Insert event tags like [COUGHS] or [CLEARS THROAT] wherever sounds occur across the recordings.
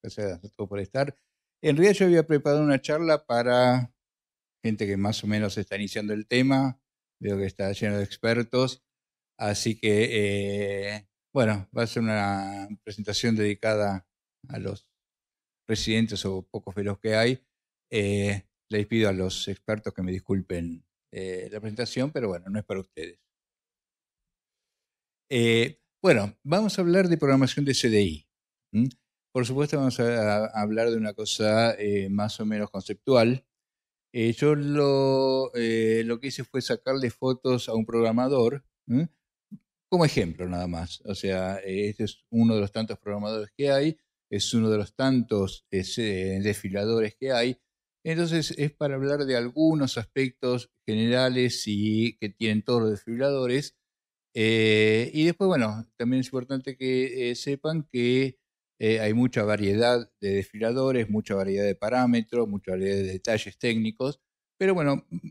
gracias a todos por estar. En realidad yo había preparado una charla para gente que más o menos está iniciando el tema, veo que está lleno de expertos, así que, eh, bueno, va a ser una presentación dedicada a los residentes o pocos de los que hay. Eh, les pido a los expertos que me disculpen eh, la presentación, pero bueno, no es para ustedes. bueno, vamos a hablar de programación de CDI. Por supuesto vamos a, hablar de una cosa eh, más o menos conceptual. Eh, yo lo, eh, lo, que hice fue sacarle fotos a un programador, como ejemplo nada más. O sea, este es uno de los tantos programadores que hay, es uno de los tantos desfiladores que hay. Entonces es para hablar de algunos aspectos generales y que tienen todos los desfiladores. y después, bueno, también es importante que sepan que eh, hay mucha variedad de desfiladores, mucha variedad de parámetros, mucha variedad de detalles técnicos, pero bueno, mm,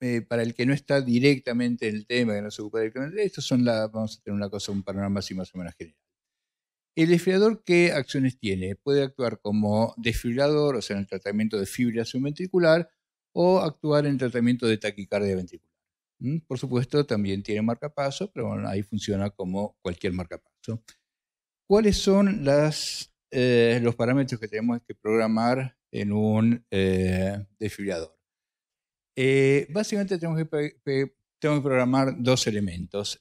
eh, para el que no está directamente en el tema, que no se ocupa directamente, estos son vamos a tener una cosa, un panorama así más o menos general. El desfibrilador, ¿qué acciones tiene? Puede actuar como desfibrilador, o sea, en el tratamiento de fibrilación ventricular, o actuar en el tratamiento de taquicardia ventricular. Por supuesto, también tiene marcapaso, pero bueno, ahí funciona como cualquier marcapaso. ¿Cuáles son eh, los parámetros que tenemos que programar en un eh, desfibrilador? Eh, básicamente tenemos que, programar dos elementos,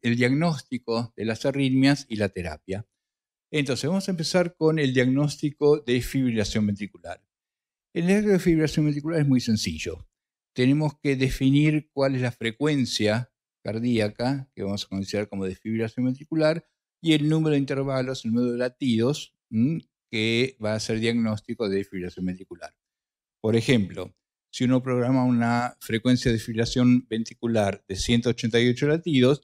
el diagnóstico de las arritmias y la terapia. Entonces, vamos a empezar con el diagnóstico de fibrilación ventricular. El diagnóstico de fibrilación ventricular es muy sencillo. Tenemos que definir cuál es la frecuencia cardíaca que vamos a considerar como desfibrilación ventricular y el número de intervalos, el número de latidos, que va a ser diagnóstico de fibrilación ventricular. Por ejemplo, si uno programa una frecuencia de fibrilación ventricular de 188 latidos,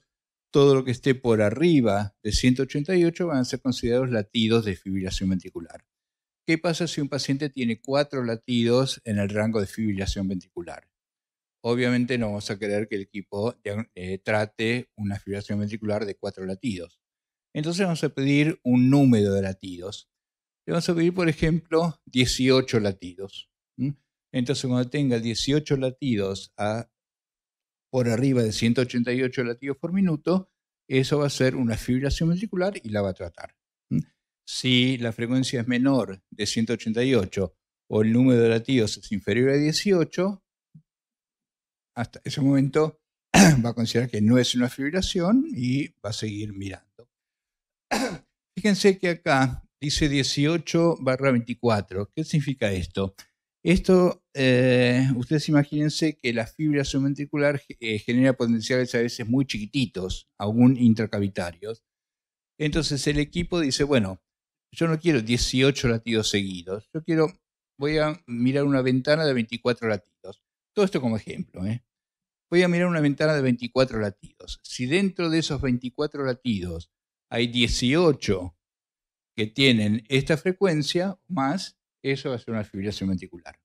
todo lo que esté por arriba de 188 van a ser considerados latidos de fibrilación ventricular. ¿Qué pasa si un paciente tiene cuatro latidos en el rango de fibrilación ventricular? Obviamente no vamos a querer que el equipo eh, trate una fibrilación ventricular de cuatro latidos. Entonces vamos a pedir un número de latidos. Le vamos a pedir, por ejemplo, 18 latidos. Entonces cuando tenga 18 latidos a, por arriba de 188 latidos por minuto, eso va a ser una fibrilación ventricular y la va a tratar. Si la frecuencia es menor de 188 o el número de latidos es inferior a 18, hasta ese momento [CLEARS THROAT] va a considerar que no es una fibrilación y va a seguir mirando. [CLEARS THROAT] Fíjense que acá dice 18 barra 24. ¿Qué significa esto? Esto, eh, ustedes imagínense que la fibra subventricular eh, genera potenciales a veces muy chiquititos, aún intracavitarios. Entonces el equipo dice, bueno, yo no quiero 18 latidos seguidos, yo quiero, voy a mirar una ventana de 24 latidos. Todo esto como ejemplo, ¿eh? Voy a mirar una ventana de 24 latidos. Si dentro de esos 24 latidos hay 18 que tienen esta frecuencia más, eso va a ser una fibrilación ventricular.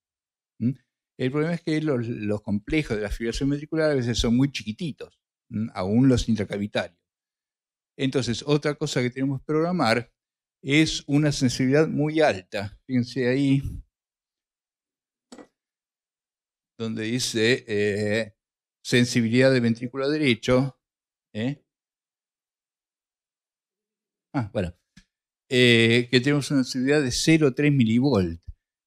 El problema es que los, complejos de la fibrilación ventricular a veces son muy chiquititos, aún los intracavitarios. Entonces, otra cosa que tenemos que programar es una sensibilidad muy alta. Fíjense ahí, donde dice eh, sensibilidad de ventrículo derecho, ¿eh? Ah, bueno. Eh, que tenemos una sensibilidad de 0,3 milivolt.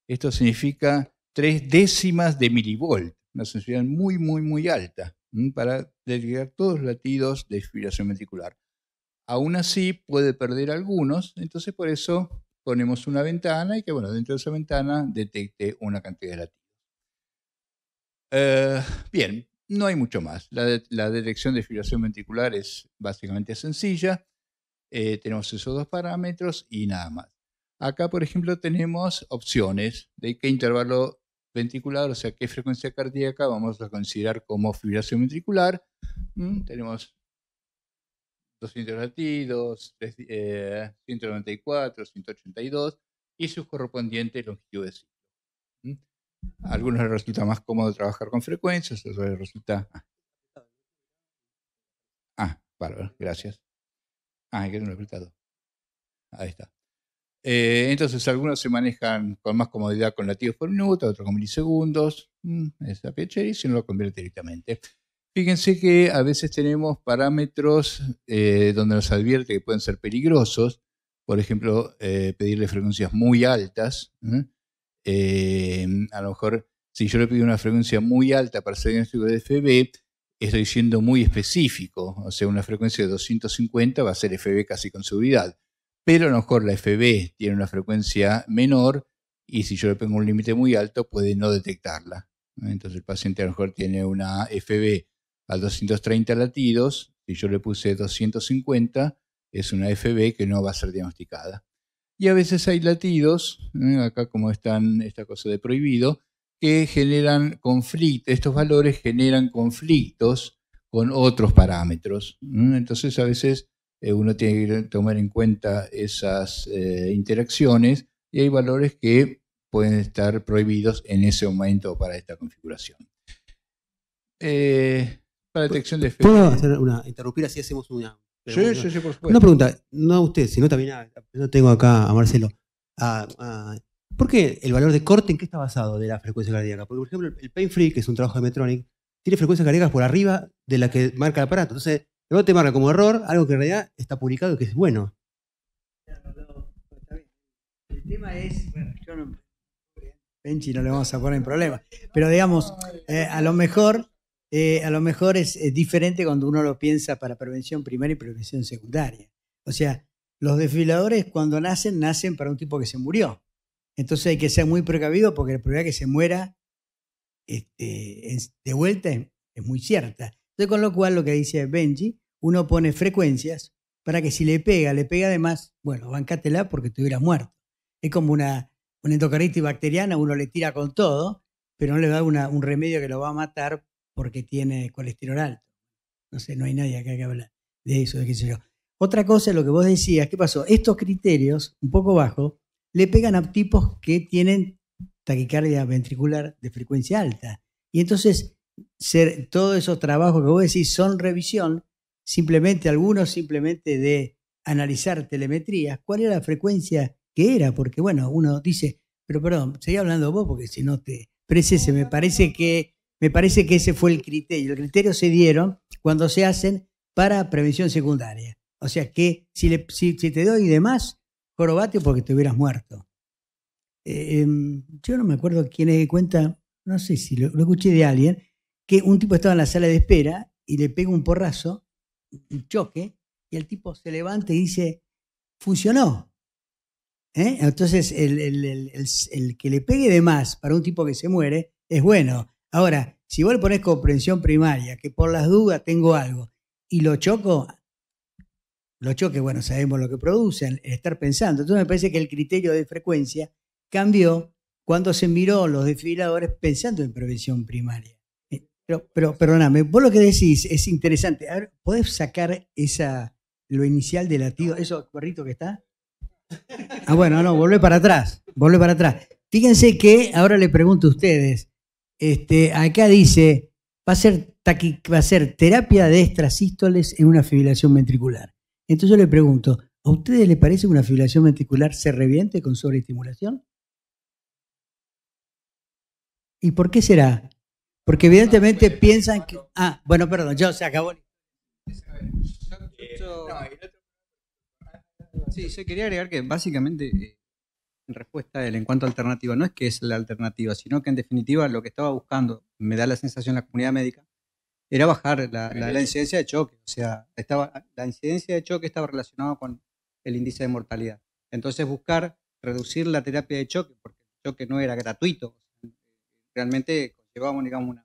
Esto significa tres décimas de milivolt, una sensibilidad muy, muy, muy alta para detectar todos los latidos de fibrilación ventricular. Aún así puede perder algunos, entonces por eso ponemos una ventana y que bueno, dentro de esa ventana detecte una cantidad de latidos. Eh, bien, no hay mucho más. La, la detección de fibrilación ventricular es básicamente sencilla. Eh, tenemos esos dos parámetros y nada más. Acá, por ejemplo, tenemos opciones de qué intervalo ventricular, o sea, qué frecuencia cardíaca vamos a considerar como fibración ventricular. Mm, tenemos 200 latidos, 194, 182 y sus correspondientes longitudes. Mm. A algunos les resulta más cómodo trabajar con frecuencias, a otros les resulta... Ah, bárbaro, gracias. Ah, hay que tenerlo apretado. Ahí está. Eh, entonces, algunos se manejan con más comodidad con latidos por minuto, otros con milisegundos. Mm, esa y si no lo convierte directamente. Fíjense que a veces tenemos parámetros eh, donde nos advierte que pueden ser peligrosos. Por ejemplo, eh, pedirle frecuencias muy altas. a lo mejor, si yo le pido una frecuencia muy alta para hacer diagnóstico de FB, estoy siendo muy específico, o sea, una frecuencia de 250 va a ser FB casi con seguridad, pero a lo mejor la FB tiene una frecuencia menor y si yo le pongo un límite muy alto puede no detectarla. Entonces el paciente a lo mejor tiene una FB a 230 latidos, si yo le puse 250 es una FB que no va a ser diagnosticada. Y a veces hay latidos, acá como están esta cosa de prohibido, que generan conflictos, estos valores generan conflictos con otros parámetros. Entonces a veces eh, uno tiene que tomar en cuenta esas eh, interacciones y hay valores que pueden estar prohibidos en ese momento para esta configuración. Eh, para detección de efectos. ¿Puedo una, interrumpir así hacemos una pregunta? Sí, sí, por supuesto. Una pregunta, no a usted, sino también a, no tengo acá a Marcelo, ¿Por qué el valor de corte en qué está basado de la frecuencia cardíaca? Porque, por ejemplo, el Pain Free, que es un trabajo de Metronic, tiene frecuencias cardíacas por arriba de la que marca el aparato. Entonces, luego te marca como error algo que en realidad está publicado y que es bueno. El tema es, bueno, yo no, no le vamos a poner en problema, pero digamos, eh, a lo mejor eh, a lo mejor es, es, diferente cuando uno lo piensa para prevención primaria y prevención secundaria. O sea, los desfiladores cuando nacen, nacen para un tipo que se murió. Entonces hay que ser muy precavido porque la probabilidad de que se muera este, de vuelta es, muy cierta. Entonces, con lo cual, lo que dice Benji, uno pone frecuencias para que si le pega, le pega además, bueno, bancátela porque te hubieras muerto. Es como una, una endocarditis bacteriana, uno le tira con todo, pero no le da un remedio que lo va a matar porque tiene colesterol alto. No sé, no hay nadie acá que hable de eso, de qué Otra cosa es lo que vos decías, ¿qué pasó? Estos criterios, un poco bajos, le pegan a tipos que tienen taquicardia ventricular de frecuencia alta. Y entonces ser, todos esos trabajos que vos decís son revisión, simplemente algunos simplemente de analizar telemetrías, cuál era la frecuencia que era, porque bueno, uno dice, pero perdón, seguí hablando vos porque si no te precese, me parece que me parece que ese fue el criterio. El criterio se dieron cuando se hacen para prevención secundaria. O sea que si, le, si, si te doy de más, Jorobate porque te hubieras muerto. Eh, em, yo no me acuerdo quién le cuenta, no sé si lo, escuché de alguien, que un tipo estaba en la sala de espera y le pega un porrazo, un choque, y el tipo se levanta y dice, funcionó. ¿Eh? Entonces, el, el, que le pegue de más para un tipo que se muere es bueno. Ahora, si vos le pones comprensión primaria, que por las dudas tengo algo, y lo choco, los choques, bueno, sabemos lo que producen, estar pensando. Entonces me parece que el criterio de frecuencia cambió cuando se miró los desfibriladores pensando en prevención primaria. Eh, pero, pero perdóname, vos lo que decís es interesante. A ver, ¿podés sacar esa, lo inicial de latido, eso perrito que está? Ah, bueno, no, volvé para atrás, volvé para atrás. Fíjense que ahora le pregunto a ustedes, este, acá dice, va a ser, va a ser terapia de extrasístoles en una fibrilación ventricular. Entonces yo le pregunto, ¿a ustedes les parece que una fibrilación ventricular se reviente con sobreestimulación? ¿Y por qué será? Porque ah, evidentemente pues, piensan que... Ah, bueno, perdón, yo se acabó. Eh, ah, sí, yo quería agregar que básicamente eh, en respuesta a él en cuanto a alternativa, no es que es la alternativa, sino que en definitiva lo que estaba buscando, me da la sensación la comunidad médica, era bajar la, eh. incidencia de choque. O sea, estaba, la incidencia de choque estaba relacionada con el índice de mortalidad. Entonces, buscar reducir la terapia de choque, porque el choque no era gratuito. Realmente digamos,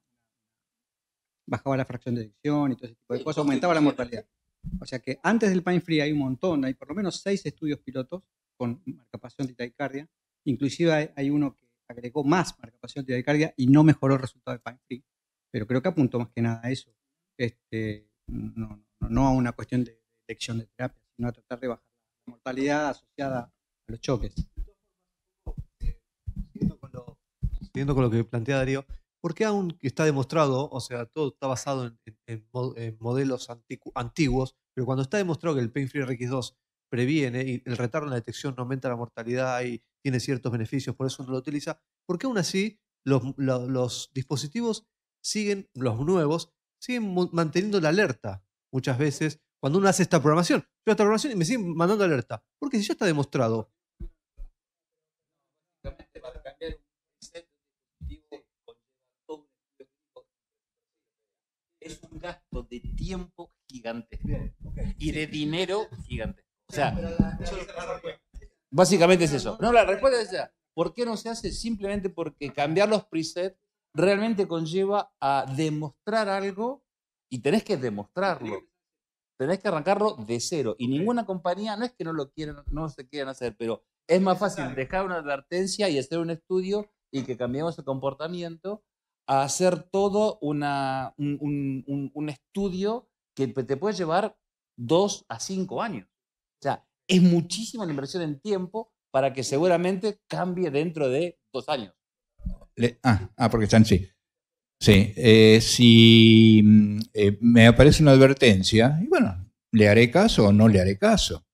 bajaba la fracción de adicción y todo ese tipo de eh, cosas, aumentaba la mortalidad. O sea que antes del pain free hay un montón, hay por lo menos seis estudios pilotos con marcapasión de taicardia, Inclusive hay, uno que agregó más marcapasión de y no mejoró el resultado de pain free pero creo que apuntó más que nada a eso, este, no, a una cuestión de detección de terapia, sino a tratar de bajar la mortalidad asociada a los choques. Siguiendo con lo, que plantea Darío, ¿por qué aún está demostrado, o sea, todo está basado en, modelos antiguos, pero cuando está demostrado que el Pain Free RX2 previene y el retardo en la detección no aumenta la mortalidad y tiene ciertos beneficios, por eso no lo utiliza, ¿por qué aún así los dispositivos siguen, los nuevos, siguen manteniendo la alerta muchas veces cuando uno hace esta programación. Yo esta programación y me siguen mandando alerta, porque si ya está demostrado. Es un gasto de tiempo gigantesco y de dinero gigantesco. O sea, básicamente es eso. No, la respuesta es esa. ¿Por qué no se hace? Simplemente porque cambiar los presets realmente conlleva a demostrar algo y tenés que demostrarlo. Tenés que arrancarlo de cero. Y ninguna compañía, no es que no lo quieran, no se quieran hacer, pero es más fácil dejar una advertencia y hacer un estudio y que cambiemos el comportamiento a hacer todo una, un, un estudio que te puede llevar dos a cinco años. O sea, es muchísima la inversión en tiempo para que seguramente cambie dentro de dos años. Ah, ah, porque están, sí. Sí, eh, si mm, eh, me aparece una advertencia, y bueno, le haré caso o no le haré caso.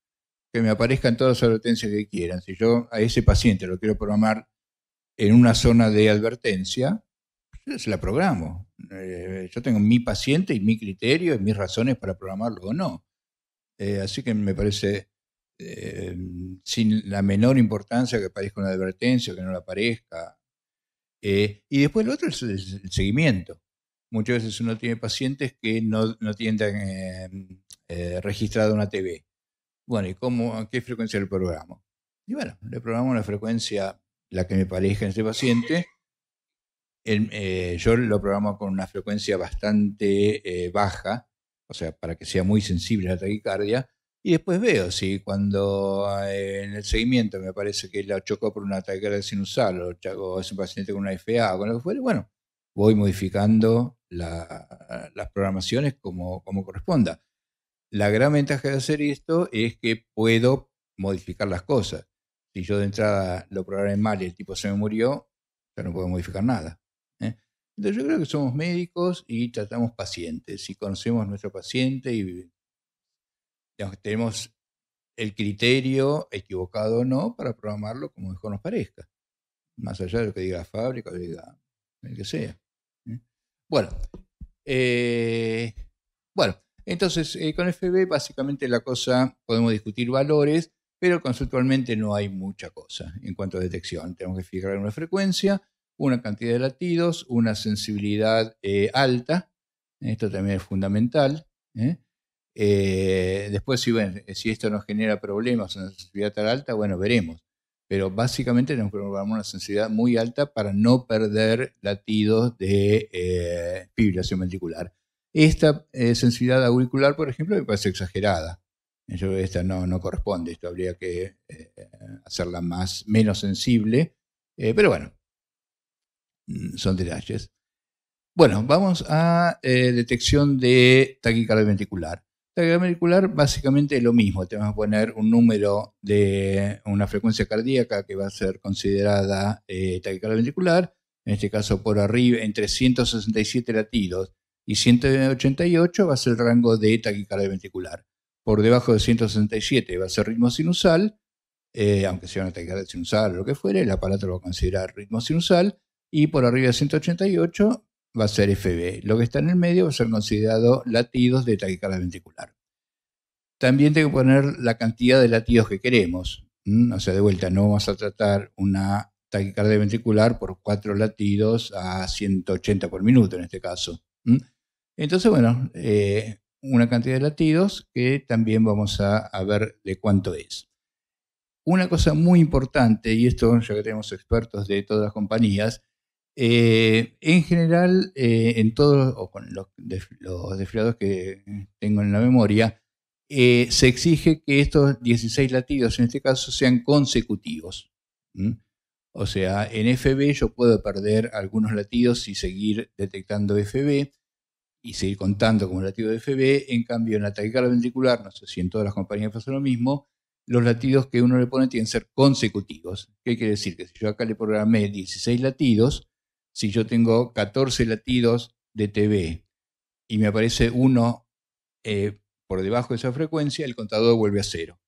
Que me aparezcan todas las advertencias que quieran. Si yo a ese paciente lo quiero programar en una zona de advertencia, se la programo. Eh, yo tengo mi paciente y mi criterio y mis razones para programarlo o no. así que me parece sin la menor importancia que aparezca una advertencia o que no la aparezca eh, y después lo otro es el, seguimiento. Muchas veces uno tiene pacientes que no, no tienen eh, eh una TV. Bueno, ¿y cómo, a qué frecuencia le programo? Y bueno, le programo una frecuencia, la que me parezca en este paciente. Eh, yo lo programo con una frecuencia bastante baja, o sea, para que sea muy sensible a la taquicardia, y después veo si cuando eh, en el seguimiento me parece que la chocó por una taquicardia sinusal o, o es un paciente con una FA o con lo que fuere, bueno, voy modificando las programaciones como, como corresponda. La gran ventaja de hacer esto es que puedo modificar las cosas. Si yo de entrada lo programé mal y el tipo se me murió, ya no puedo modificar nada. ¿eh? Entonces yo creo que somos médicos y tratamos pacientes y conocemos a nuestro paciente y tenemos el criterio, equivocado o no, para programarlo como mejor nos parezca, más allá de lo que diga la fábrica o diga el que sea. ¿eh? Bueno, eh, bueno, entonces eh, con FB básicamente la cosa, podemos discutir valores, pero conceptualmente no hay mucha cosa en cuanto a detección. Tenemos que fijar una frecuencia, una cantidad de latidos, una sensibilidad alta, esto también es fundamental, ¿eh? Eh, después, si, eh, si esto nos genera problemas, una sensibilidad tan alta, bueno, veremos. Pero básicamente nos programamos una sensibilidad muy alta para no perder latidos de eh, fibrilación ventricular. Esta eh, sensibilidad auricular, por ejemplo, me parece exagerada. Yo, esta no, corresponde, esto habría que hacerla más, menos sensible. pero bueno, mm, son detalles. Bueno, vamos a detección de taquicardia ventricular taquicardia ventricular básicamente lo mismo, te que a poner un número de una frecuencia cardíaca que va a ser considerada eh, taquicardia ventricular, en este caso por arriba entre 167 latidos y 188 va a ser el rango de taquicardia ventricular. Por debajo de 167 va a ser ritmo sinusal, eh, aunque sea una taquicardia sinusal o lo que fuere, el aparato lo va a considerar ritmo sinusal, y por arriba de 188 va a ser FB. Lo que está en el medio va a ser considerado latidos de taquicardia ventricular. También tengo que poner la cantidad de latidos que queremos. O sea, de vuelta, no vamos a tratar una taquicardia ventricular por cuatro latidos a 180 por minuto en este caso. Entonces, bueno, eh, una cantidad de latidos que también vamos a, a ver de cuánto es. Una cosa muy importante, y esto ya que tenemos expertos de todas las compañías, eh, en general, eh, en todos, los, desfriados que tengo en la memoria, eh, se exige que estos 16 latidos, en este caso, sean consecutivos. O sea, en FB yo puedo perder algunos latidos y seguir detectando FB y seguir contando como latido de FB. En cambio, en la taquicardia ventricular, no sé si en todas las compañías pasa lo mismo, los latidos que uno le pone tienen que ser consecutivos. ¿Qué quiere decir? Que si yo acá le programé 16 latidos, si yo tengo 14 latidos de TV y me aparece uno eh, por debajo de esa frecuencia, el contador vuelve a cero.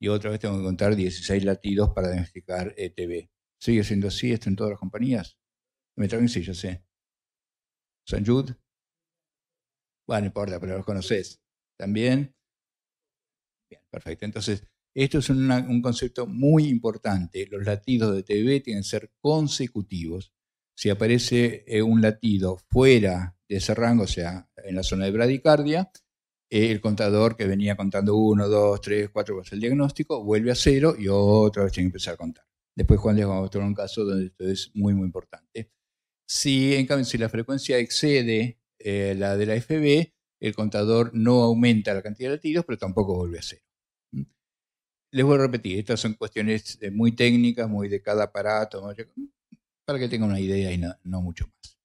Y otra vez tengo que contar 16 latidos para diagnosticar eh, TV. ¿Sigue siendo así esto en todas las compañías? Me traen, sí, yo sé. ¿San Jude? Bueno, importa, pero los conoces. ¿También? Bien, perfecto. Entonces, esto es un concepto muy importante. Los latidos de TV tienen que ser consecutivos si aparece eh, un latido fuera de ese rango, o sea, en la zona de bradicardia, eh, el contador que venía contando 1, 2, 3, 4 veces el diagnóstico, vuelve a cero y otra vez tiene que empezar a contar. Después Juan les va a mostrar un caso donde esto es muy, muy importante. Si, en cambio, si la frecuencia excede eh, la de la FB, el contador no aumenta la cantidad de latidos, pero tampoco vuelve a cero. ¿Mm? Les voy a repetir, estas son cuestiones muy técnicas, muy de cada aparato, para que tenga una idea y no, mucho más.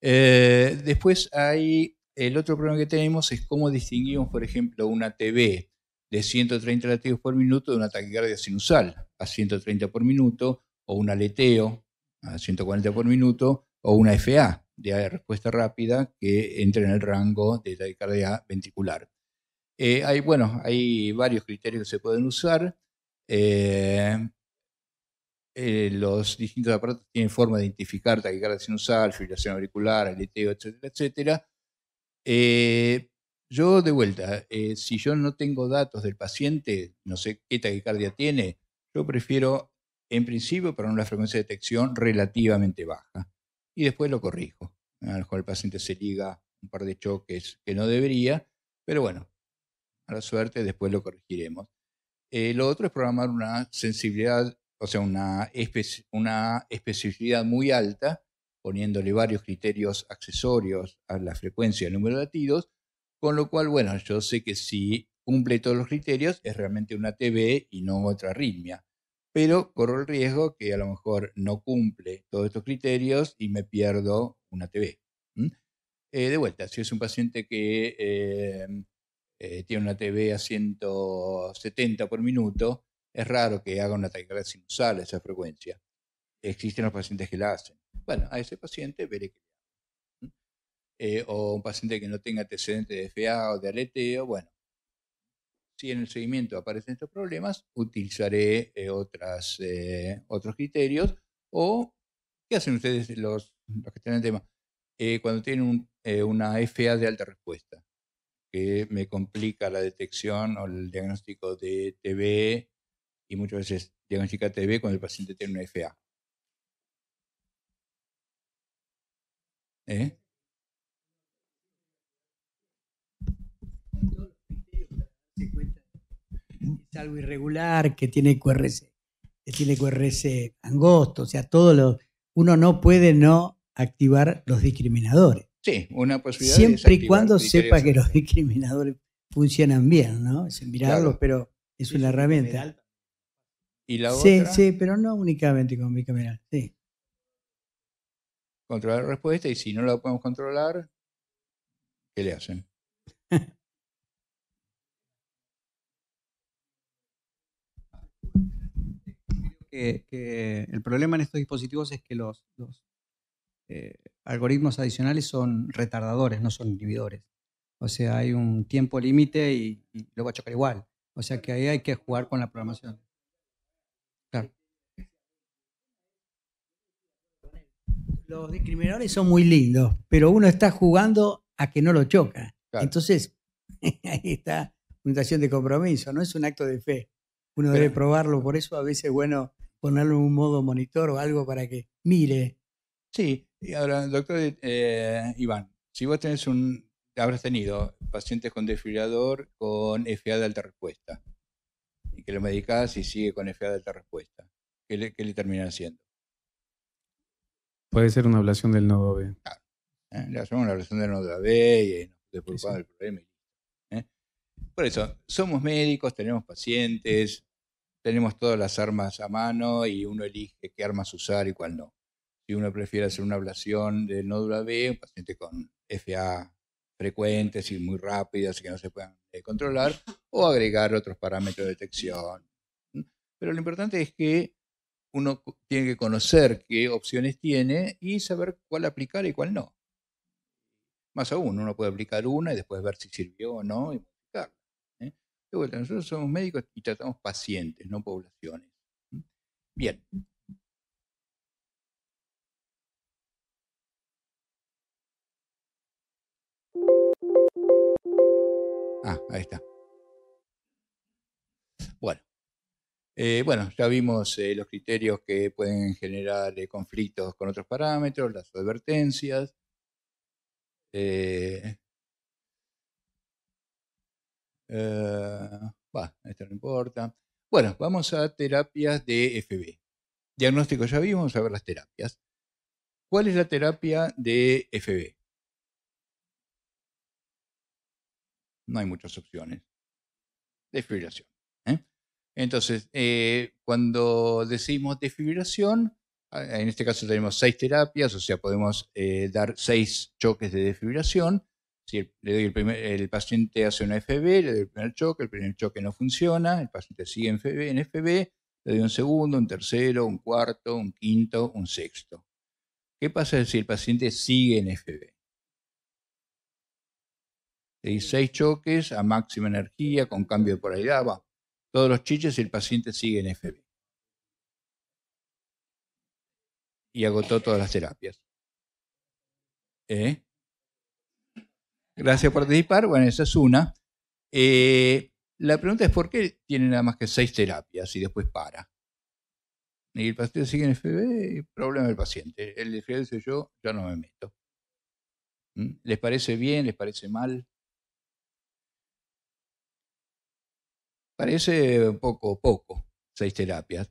Eh, después hay, el otro problema que tenemos es cómo distinguimos, por ejemplo, una TV de 130 latidos por minuto de una taquicardia sinusal a 130 por minuto, o un aleteo a 140 por minuto, o una FA de respuesta rápida que entra en el rango de taquicardia ventricular. Eh, hay, bueno, hay varios criterios que se pueden usar. Eh, eh, los distintos aparatos tienen forma de identificar taquicardia sinusal, fibrilación auricular, aleteo, etcétera, etcétera. Eh, yo, de vuelta, eh, si yo no tengo datos del paciente, no sé qué taquicardia tiene, yo prefiero, en principio, para una frecuencia de detección relativamente baja. Y después lo corrijo. A lo mejor el paciente se liga un par de choques que no debería, pero bueno, a la suerte después lo corregiremos. lo otro es programar una sensibilidad o sea, una, una especificidad muy alta, poniéndole varios criterios accesorios a la frecuencia y el número de latidos, con lo cual, bueno, yo sé que si cumple todos los criterios es realmente una TB y no otra arritmia, pero corro el riesgo que a lo mejor no cumple todos estos criterios y me pierdo una TB. Eh, de vuelta, si es un paciente que eh, eh, tiene una TB a 170 por minuto, es raro que haga una taquicardia sinusal a esa frecuencia. Existen los pacientes que la hacen. Bueno, a ese paciente veré que eh, o un paciente que no tenga antecedente de FA o de aleteo, bueno, si en el seguimiento aparecen estos problemas, utilizaré eh, otras, eh, otros criterios. O, ¿qué hacen ustedes los, que tienen el tema? cuando tienen una FA de alta respuesta, que me complica la detección o el diagnóstico de TB y muchas veces llegan diagnostica TV cuando el paciente tiene una FA. ¿Eh? Es algo irregular, que tiene QRS que tiene QRS angosto, o sea, todo lo, uno no puede no activar los discriminadores. Sí, una posibilidad. Siempre y cuando sepa que los discriminadores funcionan bien, ¿no? Es mirarlos, pero es una herramienta sí, Sí, pero no únicamente con mi sí. Controlar la respuesta y si no la podemos controlar, ¿qué le hacen? [LAUGHS] que, el problema en estos dispositivos es que los, eh, algoritmos adicionales son retardadores, no son inhibidores. O sea, hay un tiempo límite y, y, lo va a chocar igual. O sea que ahí hay que jugar con la programación. los discriminadores son muy lindos, pero uno está jugando a que no lo choca. Entonces, [LAUGHS] ahí está fundación de compromiso, no es un acto de fe. Uno debe probarlo, por eso a veces es bueno ponerlo en un modo monitor o algo para que mire. Sí, y ahora, doctor eh, Iván, si vos tenés un, habrás tenido pacientes con desfibrilador con FA de alta respuesta, y que lo medicás y sigue con FA de alta respuesta, ¿qué le, qué le terminan haciendo? Puede ser una ablación del nodo B. Claro. Le eh, hacemos una ablación del nodo B y nos despreocupamos el problema. ¿eh? Por eso, somos médicos, tenemos pacientes, tenemos todas las armas a mano y uno elige qué armas usar y cuál no. Si uno prefiere hacer una ablación del nódulo B, un paciente con FA frecuentes y muy rápidas que no se puedan eh, controlar, o agregar otros parámetros de detección. Pero lo importante es que uno tiene que conocer qué opciones tiene y saber cuál aplicar y cuál no. Más aún, uno puede aplicar una y después ver si sirvió o no ¿eh? nosotros somos médicos y tratamos pacientes, no poblaciones. Bien. Ah, ahí está. Bueno. Eh, bueno, ya vimos eh, los criterios que pueden generar eh, conflictos con otros parámetros, las advertencias. no importa. Bueno, vamos a terapias de FB. Diagnóstico ya vimos, a ver las terapias. ¿Cuál es la terapia de FB? No hay muchas opciones. Desfibrilación. Entonces, eh, cuando decimos desfibrilación, en este caso tenemos seis terapias, o sea, podemos eh, dar seis choques de desfibrilación. Si el, paciente hace una FB, le doy el primer choque, el primer choque no funciona, el paciente sigue en FB, en FB, le doy un segundo, un tercero, un cuarto, un quinto, un sexto. ¿Qué pasa si el paciente sigue en FB? Le seis choques a máxima energía, con cambio de polaridad, vamos todos los chiches y el paciente sigue en FB. Y agotó todas las terapias. ¿Eh? Gracias por participar. Bueno, esa es una. Eh, la pregunta es por qué tiene nada más que seis terapias y después para. Y el paciente sigue en FB, problema del paciente. El de yo ya no me meto. ¿Mm? ¿Les parece bien? ¿Les parece mal? Parece poco poco, seis terapias.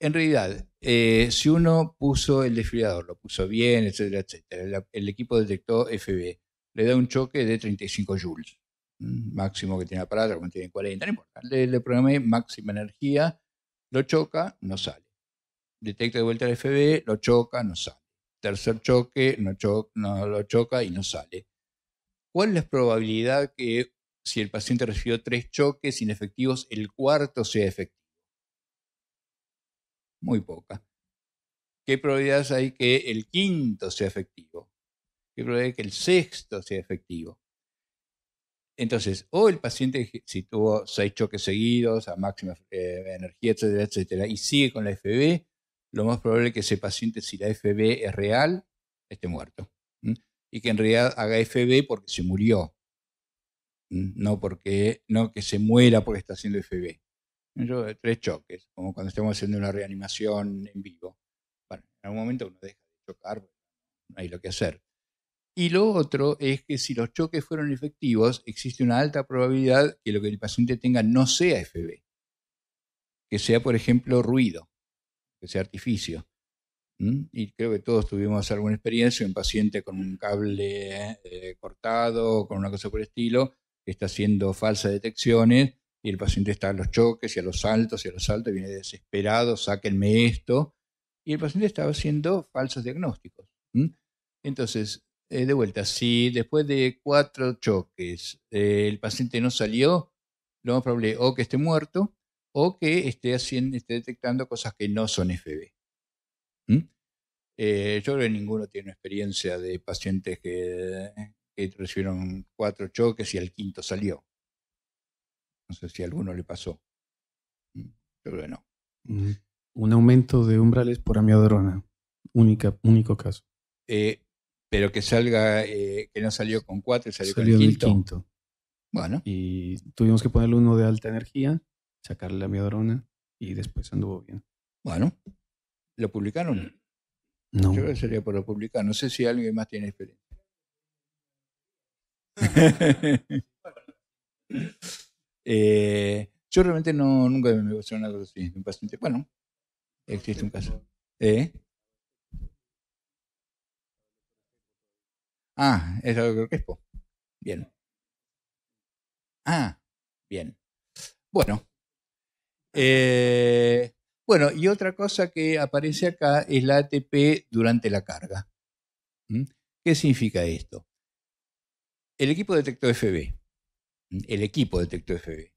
En realidad, eh, si uno puso el desfibrilador, lo puso bien, etcétera, etcétera, el, equipo detectó FB, le da un choque de 35 joules, máximo que tiene la aparato, como tiene 40, no importa. Le, programé máxima energía, lo choca, no sale. Detecta de vuelta el FB, lo choca, no sale. Tercer choque, no lo choca y no sale. ¿Cuál es la probabilidad que si el paciente recibió tres choques inefectivos, el cuarto sea efectivo. Muy poca. ¿Qué probabilidades hay que el quinto sea efectivo? ¿Qué probabilidad hay que el sexto sea efectivo? Entonces, o el paciente, si tuvo seis choques seguidos, a máxima eh, energía, etcétera, etcétera, y sigue con la FB, lo más probable es que ese paciente, si la FB es real, esté muerto. Y que en realidad haga FB porque se murió, Mm, no porque que se muera porque está haciendo FB. Eh, tres choques, como cuando estamos haciendo una reanimación en vivo. Bueno, en algún momento uno deja de chocar, no hay lo que hacer. Y lo otro es que si los choques fueron efectivos, existe una alta probabilidad que lo que el paciente tenga no sea FB, que sea, por ejemplo, ruido, que sea artificio. Mm, y creo que todos tuvimos alguna experiencia, en paciente con un cable eh, cortado, con una cosa por el estilo, está haciendo falsas detecciones y el paciente está a los choques y a los saltos y a los saltos, viene desesperado, sáquenme esto. Y el paciente estaba haciendo falsos diagnósticos. Entonces, eh, de vuelta, si después de cuatro choques eh, el paciente no salió, lo más probable es o que esté muerto o que esté, haciendo, esté detectando cosas que no son FB. Eh, yo creo que ninguno tiene experiencia de pacientes que, que recibieron cuatro choques y el quinto salió. No sé si alguno le pasó. Mm, pero bueno. Mm, un aumento de umbrales por amiodrona. Única, único caso. Eh, pero que salga, eh, que no salió con cuatro, salió, con el quinto. Bueno. Y tuvimos que ponerle uno de alta energía, sacarle la amiodarona y después anduvo bien. Bueno. ¿Lo publicaron? No. Yo creo que sería por lo publicar. No sé si alguien más tiene experiencia. [LAUGHS] Eh, yo realmente no, nunca me pasó nada así. Un paciente, bueno, existe un caso. Eh. Ah, es algo que es po. Bien. Ah, bien. Bueno. Eh, bueno, y otra cosa que aparece acá es la ATP durante la carga. ¿Mm? ¿Qué significa esto? El equipo detectó FB. Mm, el equipo detectó FB.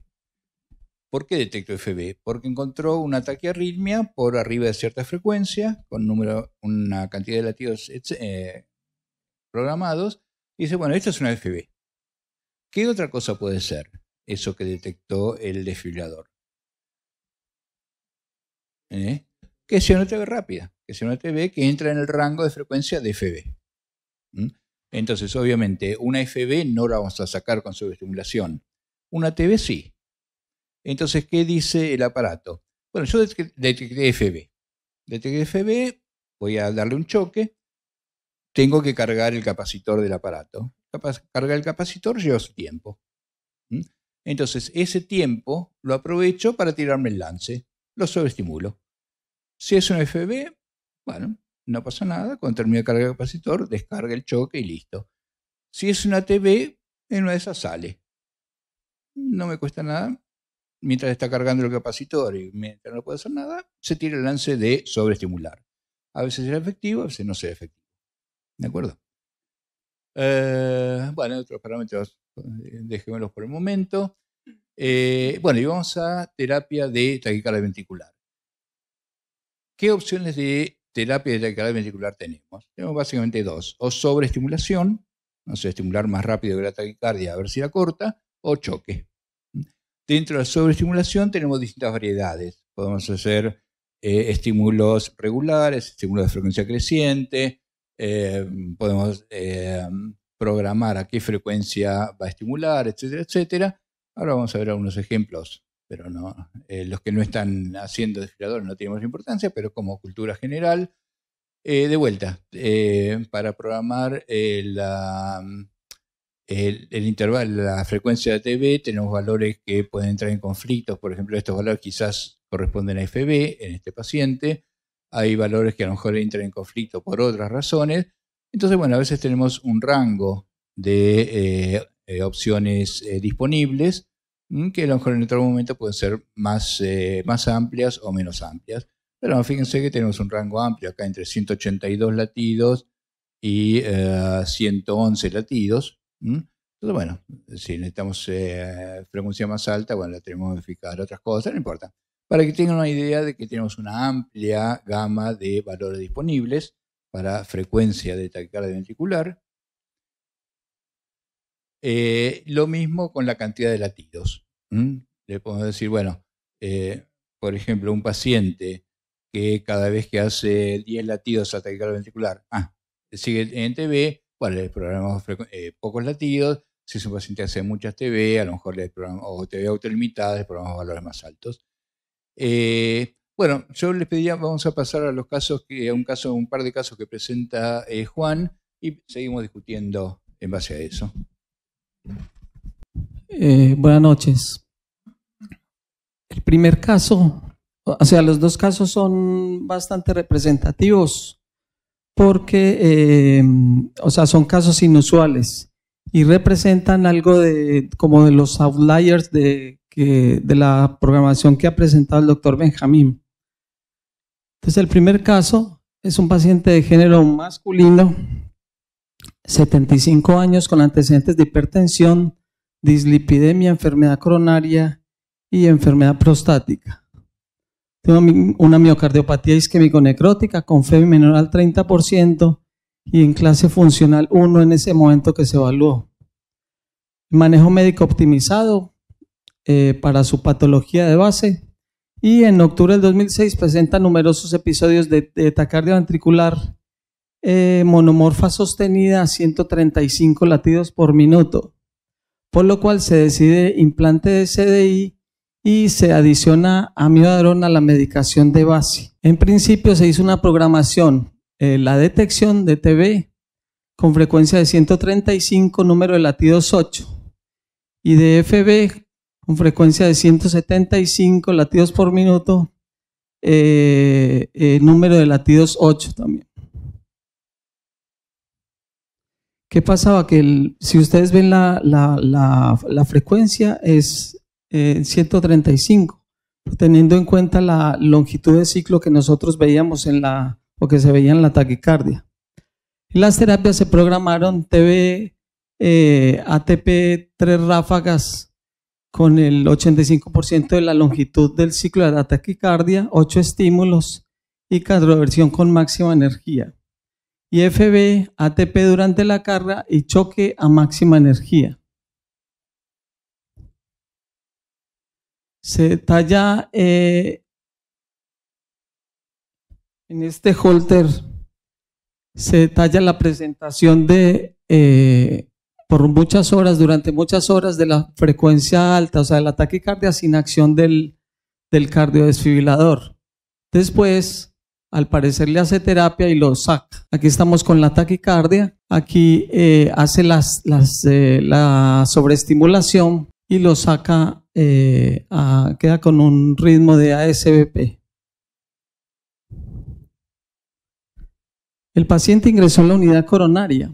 ¿Por qué detectó FB? Porque encontró una arritmia por arriba de cierta frecuencia, con número, una cantidad de latidos eh, programados, y dice, bueno, esto es una FB. ¿Qué otra cosa puede ser eso que detectó el desfibrilador? ¿Eh? Que sea una TV rápida, que sea una TV que entra en el rango de frecuencia de FB. ¿Mm? Entonces, obviamente, una FB no la vamos a sacar con subestimulación. Una TV sí. Entonces, ¿qué dice el aparato? Bueno, yo detecté FB. Detecté FB, voy a darle un choque. Tengo que cargar el capacitor del aparato. Cargar el capacitor lleva su tiempo. ¿Mm? Entonces, ese tiempo lo aprovecho para tirarme el lance. Lo subestimulo. Si es una FB, bueno, no pasa nada, cuando termine de cargar el capacitor, descarga el choque y listo. Si es una TV, en una de esas sale. No me cuesta nada. Mientras está cargando el capacitor y mientras no puede hacer nada, se tira el lance de sobreestimular. A veces será efectivo, a veces no será efectivo. ¿De acuerdo? Eh, bueno, otros parámetros, eh, dejémoslos por el momento. Eh, bueno, y vamos a terapia de taquicardia ventricular. ¿Qué opciones de terapias de calidad ventricular tenemos? Tenemos básicamente dos, o sobreestimulación, no sé, estimular más rápido que la taquicardia, a ver si la corta, o choque. Dentro de la sobreestimulación tenemos distintas variedades. Podemos hacer eh, estímulos regulares, estímulos de frecuencia creciente, eh, podemos eh, programar a qué frecuencia va a estimular, etcétera, etcétera. Ahora vamos a ver algunos ejemplos pero no, eh, los que no están haciendo desfiladores no tenemos importancia, pero como cultura general, eh, de vuelta, eh, para programar el, el, intervalo, la frecuencia de TV, tenemos valores que pueden entrar en conflictos, por ejemplo, estos valores quizás corresponden a FB en este paciente, hay valores que a lo mejor entran en conflicto por otras razones, entonces, bueno, a veces tenemos un rango de opciones disponibles Mm, que a lo mejor en otro momento pueden ser más, eh, más amplias o menos amplias. Pero fíjense que tenemos un rango amplio acá entre 182 latidos y 111 eh, latidos. Entonces, bueno, si necesitamos eh, frecuencia más alta, bueno, la tenemos que modificar otras cosas, no importa. Para que tengan una idea de que tenemos una amplia gama de valores disponibles para frecuencia de taquicardia ventricular, eh, lo mismo con la cantidad de latidos. Le podemos decir, bueno, eh, por ejemplo, un paciente que cada vez que hace 10 latidos hasta el ventricular, ah, sigue en TV, bueno, le programamos eh, pocos latidos. Si es un paciente que hace muchas TV, a lo mejor le programamos o TV autolimitada le programamos valores más altos. bueno, yo les pedía, vamos a pasar a los casos que, a un caso, un par de casos que presenta Juan y seguimos discutiendo en base a eso. Eh, buenas noches. El primer caso, o sea, los dos casos son bastante representativos porque, eh, o sea, son casos inusuales y representan algo de como de los outliers de, de la programación que ha presentado el doctor Benjamín. Entonces, el primer caso es un paciente de género masculino 75 años con antecedentes de hipertensión, dislipidemia, enfermedad coronaria y enfermedad prostática. Tengo una miocardiopatía isquémico-necrótica con fe menor al 30% y en clase funcional 1 en ese momento que se evaluó. Manejo médico optimizado eh, para su patología de base y en octubre del 2006 presenta numerosos episodios de, de ventricular eh, monomorfa sostenida a 135 latidos por minuto, por lo cual se decide implante de CDI y se adiciona amiodarona a la medicación de base. En principio se hizo una programación, eh, la detección de TB con frecuencia de 135, número de latidos 8, y de FB con frecuencia de 175 latidos por minuto, eh, número de latidos 8 también. ¿Qué pasaba? Que si ustedes ven la, frecuencia es 135, eh, teniendo en cuenta la longitud de ciclo que nosotros veíamos en la, o que se veía en la taquicardia. Las terapias se programaron TV, eh, ATP, tres ráfagas con el 85% de la longitud del ciclo de la taquicardia, ocho estímulos y cardioversión con máxima energía y Fb ATP durante la carga y choque a máxima energía. Se detalla eh, en este holter se detalla la presentación de eh, por muchas horas, durante muchas horas de la frecuencia alta, o sea, el ataque cardíaco sin acción del, del cardiodesfibrilador. Después al parecer le hace terapia y lo saca. Aquí estamos con la taquicardia, aquí eh, hace eh, la sobreestimulación y lo saca, eh, queda con un ritmo de ASBP. El paciente ingresó en la unidad coronaria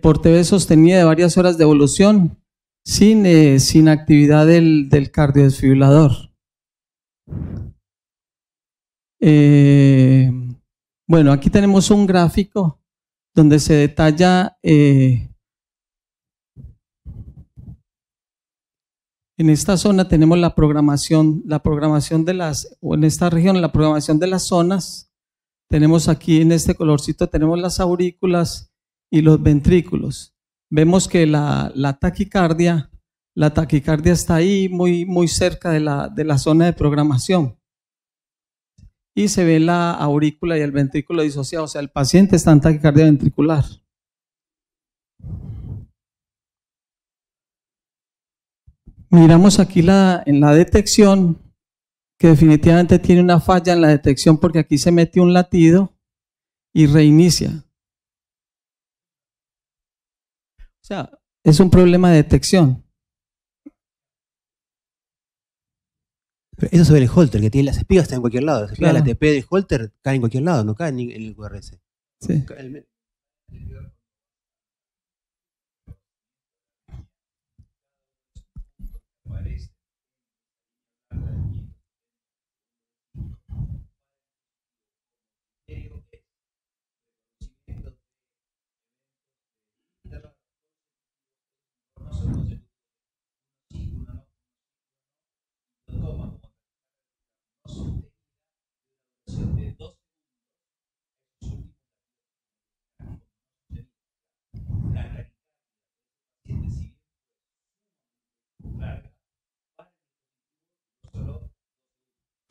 por TV sostenida de varias horas de evolución sin, sin actividad del, del eh, bueno, aquí tenemos un gráfico donde se detalla eh, en esta zona tenemos la programación, la programación de las, o en esta región la programación de las zonas. Tenemos aquí en este colorcito tenemos las aurículas y los ventrículos. Vemos que la, la taquicardia, la taquicardia está ahí muy, muy cerca de la, de la zona de programación y se ve la aurícula y el ventrículo disociado, o sea, el paciente está en taquicardia ventricular. Miramos aquí en la detección, que definitivamente tiene una falla en la detección porque aquí se mete un latido y reinicia. O sea, es un problema de detección. eso sobre el holter, que tiene las espigas está en cualquier lado. Las espigas de la TP del holter cae en cualquier lado, no cae en el QRS. Sí.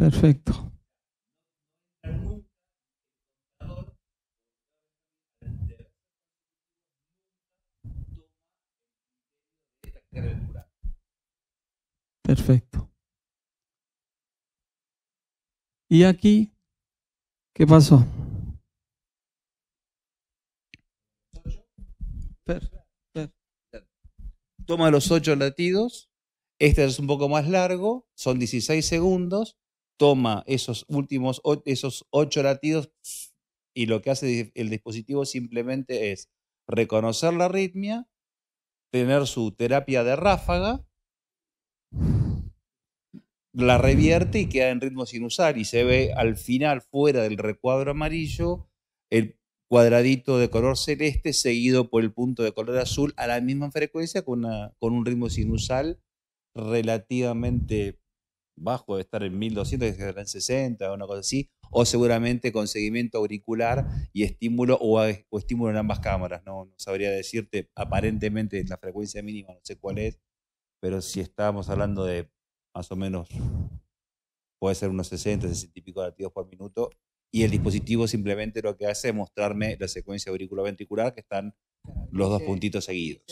Perfecto. Perfecto. ¿Y aquí qué pasó? Toma los ocho latidos. Este es un poco más largo, son 16 segundos toma esos últimos, esos ocho latidos y lo que hace el dispositivo simplemente es reconocer la arritmia, tener su terapia de ráfaga, la revierte y queda en ritmo sinusal y se ve al final fuera del recuadro amarillo el cuadradito de color celeste seguido por el punto de color azul a la misma frecuencia con, con un ritmo sinusal relativamente bajo de estar en 1200, que en 60 o una cosa así, o seguramente con seguimiento auricular y estímulo o, estímulo en ambas cámaras. No, sabría decirte aparentemente la frecuencia mínima, no sé cuál es, pero si estábamos hablando de más o menos, puede ser unos 60, 60 y pico latidos por minuto, y el dispositivo simplemente lo que hace es mostrarme la secuencia auriculoventricular que están los dos puntitos seguidos.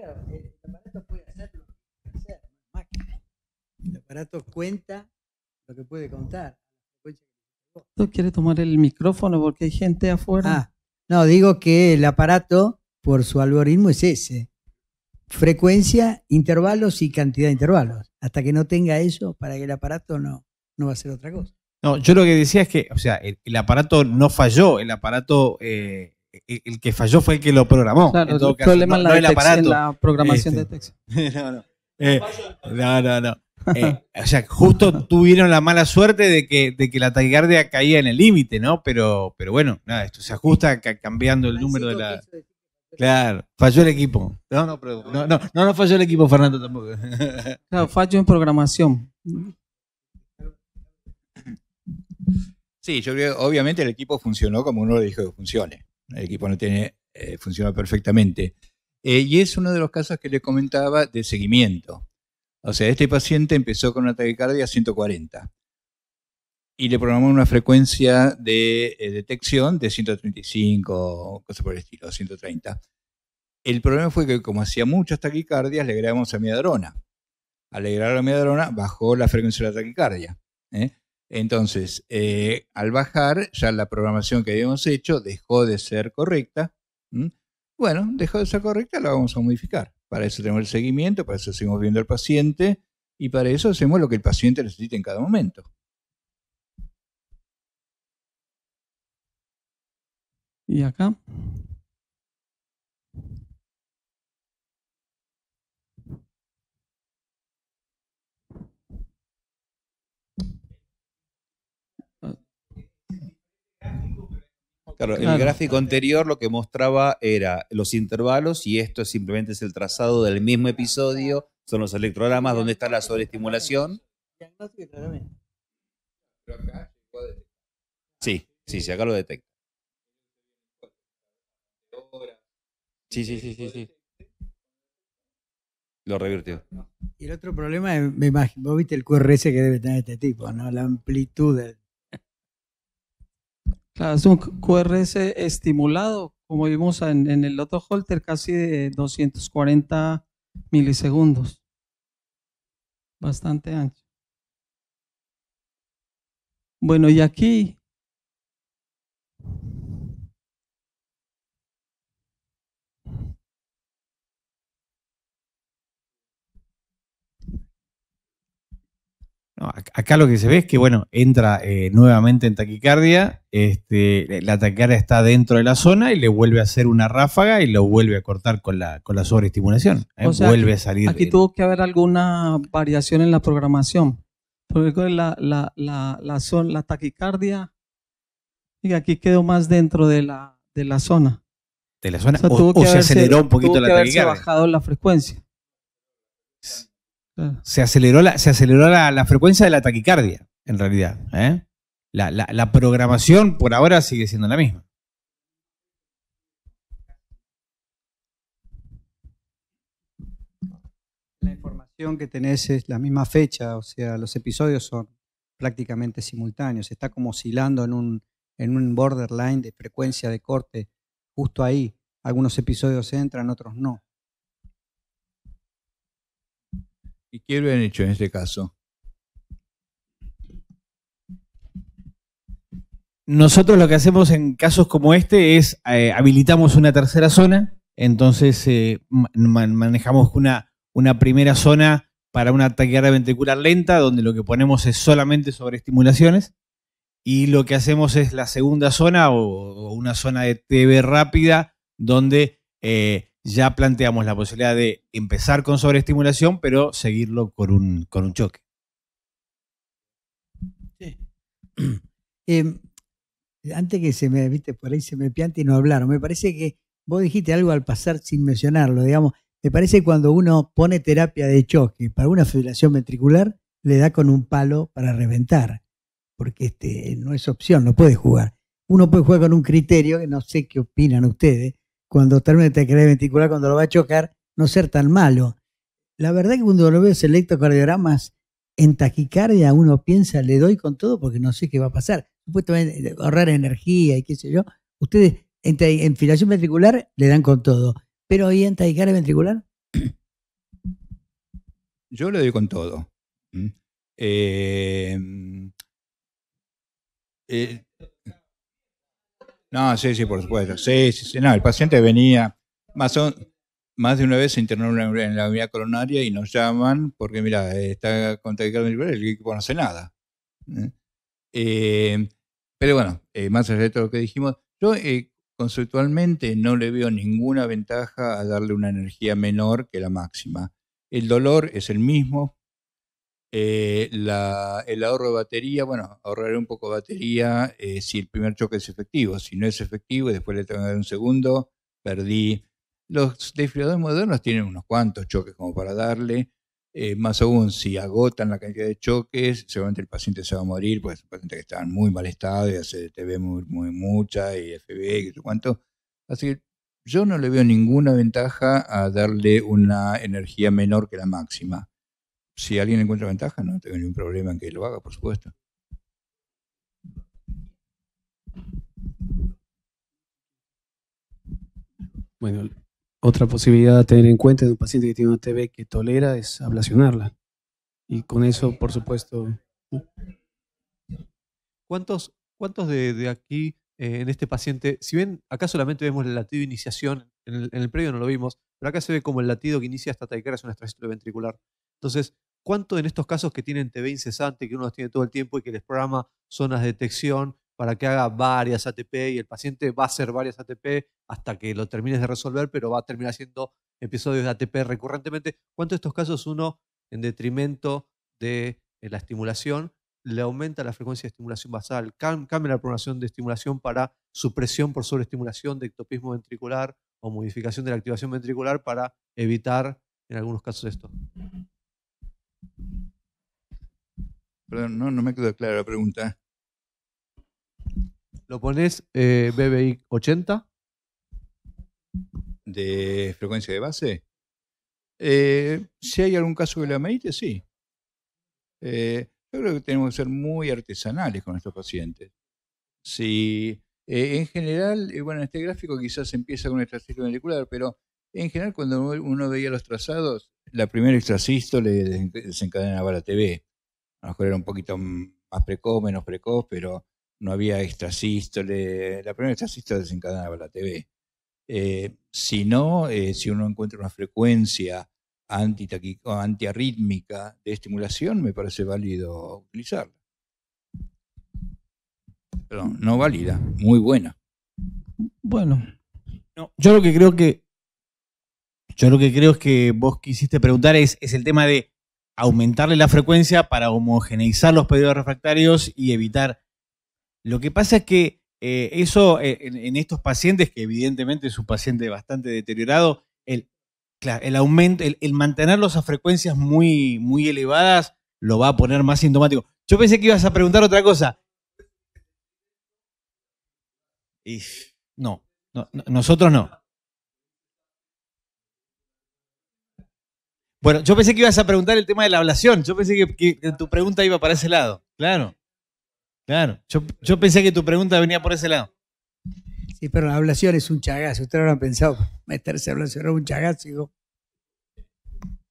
El aparato puede hacer lo que puede hacer, El aparato cuenta lo que puede contar. ¿Tú quieres tomar el micrófono porque hay gente afuera? Ah, no, digo que el aparato, por su algoritmo, es ese. Frecuencia, intervalos y cantidad de intervalos. Hasta que no tenga eso, para que el aparato no, va a ser otra cosa. No, yo lo que decía es que, o sea, el, aparato no falló, el aparato eh, el que falló fue el que lo programó. Claro, el no, la programación este. de texto. [LAUGHS] Eh, no, no. no, no, eh, o sea, justo [LAUGHS] tuvieron la mala suerte de que, de que la taquicardia caía en el límite, ¿no? Pero, pero bueno, nada, esto se ajusta cambiando el número de la. Claro, falló el equipo. No, no, no, no, falló el equipo, Fernando, tampoco. [LAUGHS] Claro, fallo en programación. Sí, yo creo, obviamente el equipo funcionó como uno le dijo que funcione. El equipo no tiene, eh, funciona perfectamente. Eh, y es uno de los casos que les comentaba de seguimiento. O sea, este paciente empezó con una taquicardia 140 y le programamos una frecuencia de eh, detección de 135, cosas por el estilo, 130. El problema fue que como hacía muchas taquicardias, le agregamos amiodarona. Al agregar la amiodarona, bajó la frecuencia de la taquicardia. ¿eh? Entonces, eh, al bajar, ya la programación que habíamos hecho dejó de ser correcta. Bueno, dejó de ser correcta, la vamos a modificar. Para eso tenemos el seguimiento, para eso seguimos viendo al paciente y para eso hacemos lo que el paciente necesita en cada momento. ¿Y acá? Claro, el gráfico anterior lo que mostraba era los intervalos y esto simplemente es el trazado del mismo episodio, son los electrogramas donde está la sobreestimulación. Sí, sí, sí, acá lo detecta. Sí, sí, sí, sí, sí. Lo revirtió. Y el otro problema, me imagino, vos viste el QRS que debe tener este tipo, ¿no? La amplitud del Claro, es un QRS estimulado, como vimos en, el otro holter, casi de 240 milisegundos. Bastante ancho. Bueno, y aquí acá lo que se ve es que, bueno, entra eh, nuevamente en taquicardia, este, la taquicardia está dentro de la zona y le vuelve a hacer una ráfaga y lo vuelve a cortar con la, con la sobreestimulación. ¿eh? vuelve a salir. Aquí tuvo que haber alguna variación en la programación, porque la, la, la, taquicardia, y aquí quedó más dentro de la, de la zona. De la zona, o, se aceleró un poquito tuvo la se ha bajado la frecuencia. Sí. Se aceleró, la, se aceleró la, frecuencia de la taquicardia, en realidad. ¿eh? La, la programación por ahora sigue siendo la misma. La información que tenés es la misma fecha, o sea, los episodios son prácticamente simultáneos. Está como oscilando en un, en un borderline de frecuencia de corte justo ahí. Algunos episodios entran, otros no. ¿Y qué han hecho en este caso? Nosotros lo que hacemos en casos como este es eh, habilitamos una tercera zona, entonces eh, manejamos una, una primera zona para una taquicardia ventricular lenta, donde lo que ponemos es solamente sobre estimulaciones, y lo que hacemos es la segunda zona o, una zona de TV rápida, donde eh, ya planteamos la posibilidad de empezar con sobreestimulación, pero seguirlo con un, con un choque. [CLEARS THROAT] Em, antes que se me, viste, por ahí se me piante y no hablaron. Me parece que vos dijiste algo al pasar sin mencionarlo, digamos. Me parece que cuando uno pone terapia de choque para una fibrilación ventricular, le da con un palo para reventar, porque este, no es opción, no puede jugar. Uno puede jugar con un criterio, que no sé qué opinan ustedes, cuando termine de taquicardia ventricular, cuando lo va a chocar, no ser tan malo. La verdad que cuando lo veo cardiogramas, en taquicardia, uno piensa, le doy con todo porque no sé qué va a pasar. Supuestamente eh, ahorrar energía y qué sé yo. Ustedes en, en filación ventricular le dan con todo. Pero ahí en taquicardia ventricular. [CLEARS THROAT] Yo le doy con todo. ¿Mm? Eh, mm, eh, no, sí, sí, por supuesto. Sí, sí, sí. No, el paciente venía. Más, de una vez se internó en la unidad coronaria y nos llaman porque, mira, está con en el equipo no hace nada. ¿eh? Eh, pero bueno, eh, más allá de todo lo que dijimos, yo conceptualmente no le veo ninguna ventaja a darle una energía menor que la máxima. El dolor es el mismo, eh, el ahorro de batería, bueno, ahorraré un poco de batería eh, si el primer choque es efectivo. Si no es efectivo y después le tengo que dar un segundo, perdí. Los desfriadores modernos tienen unos cuantos choques como para darle. Eh, más aún, si agotan la cantidad de choques, seguramente el paciente se va a morir, pues es un paciente que está en muy mal estado y hace TV muy, muy mucha y FB y cuánto. Así que yo no le veo ninguna ventaja a darle una energía menor que la máxima. Si alguien encuentra ventaja, no tengo ningún problema en que lo haga, por supuesto. Bueno, otra posibilidad a tener en cuenta de un paciente que tiene una TB que tolera es ablacionarla. Y con eso, por supuesto. ¿Cuántos, cuántos de, aquí, eh, en este paciente, si bien acá solamente vemos el latido de iniciación, en el, previo no lo vimos, pero acá se ve como el latido que inicia hasta taquicardia es una estrés ventricular. Entonces, ¿Cuánto en estos casos que tienen TV incesante, que uno los tiene todo el tiempo y que les programa zonas de detección para que haga varias ATP y el paciente va a hacer varias ATP hasta que lo termines de resolver, pero va a terminar haciendo episodios de ATP recurrentemente? ¿Cuánto de estos casos uno, en detrimento de eh, la estimulación, le aumenta la frecuencia de estimulación basal, cambia la programación de estimulación para supresión por sobreestimulación de ectopismo ventricular o modificación de la activación ventricular para evitar en algunos casos esto. Perdón, no, me quedó clara la pregunta. ¿Lo pones eh, BBI 80? ¿De frecuencia de base? Eh, si hay algún caso que la medite, sí. Eh, yo creo que tenemos que ser muy artesanales con estos pacientes. Si, en general, bueno, este gráfico quizás empieza con el trastorno ventricular, pero en general, cuando uno veía los trazados, la primera extrasístole desencadenaba la TV. A lo mejor era un poquito más precoz, menos precoz, pero no había extrasístole. La primera extrasístole desencadenaba la TV. Eh, si no, eh, si uno encuentra una frecuencia antiarrítmica de estimulación, me parece válido utilizarla. Perdón, no válida, muy buena. Bueno, yo lo que creo que yo lo que creo es que vos quisiste preguntar es, el tema de aumentarle la frecuencia para homogeneizar los periodos refractarios y evitar. Lo que pasa es que eh, eso eh, en, estos pacientes, que evidentemente es un paciente bastante deteriorado, el, aumento, el, mantenerlos a frecuencias muy, muy elevadas lo va a poner más sintomático. Yo pensé que ibas a preguntar otra cosa. no, nosotros no. Bueno, yo pensé que ibas a preguntar el tema de la ablación. Yo pensé que, tu pregunta iba para ese lado. Claro. Claro. Yo, pensé que tu pregunta venía por ese lado. Sí, pero la ablación es un chagazo. Ustedes habrán pensado meterse a ablación es un chagazo.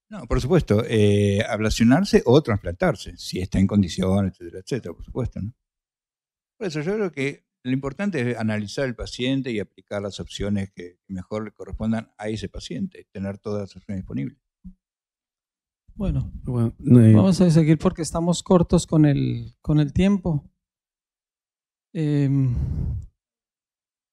No, por supuesto. Eh, ablacionarse o trasplantarse, si está en condición, etcétera, etcétera, por supuesto. Por eso yo creo que lo importante es analizar el paciente y aplicar las opciones que mejor le correspondan a ese paciente, tener todas las opciones disponibles. Bueno, eh, vamos a seguir porque estamos cortos con el, con el tiempo. Em,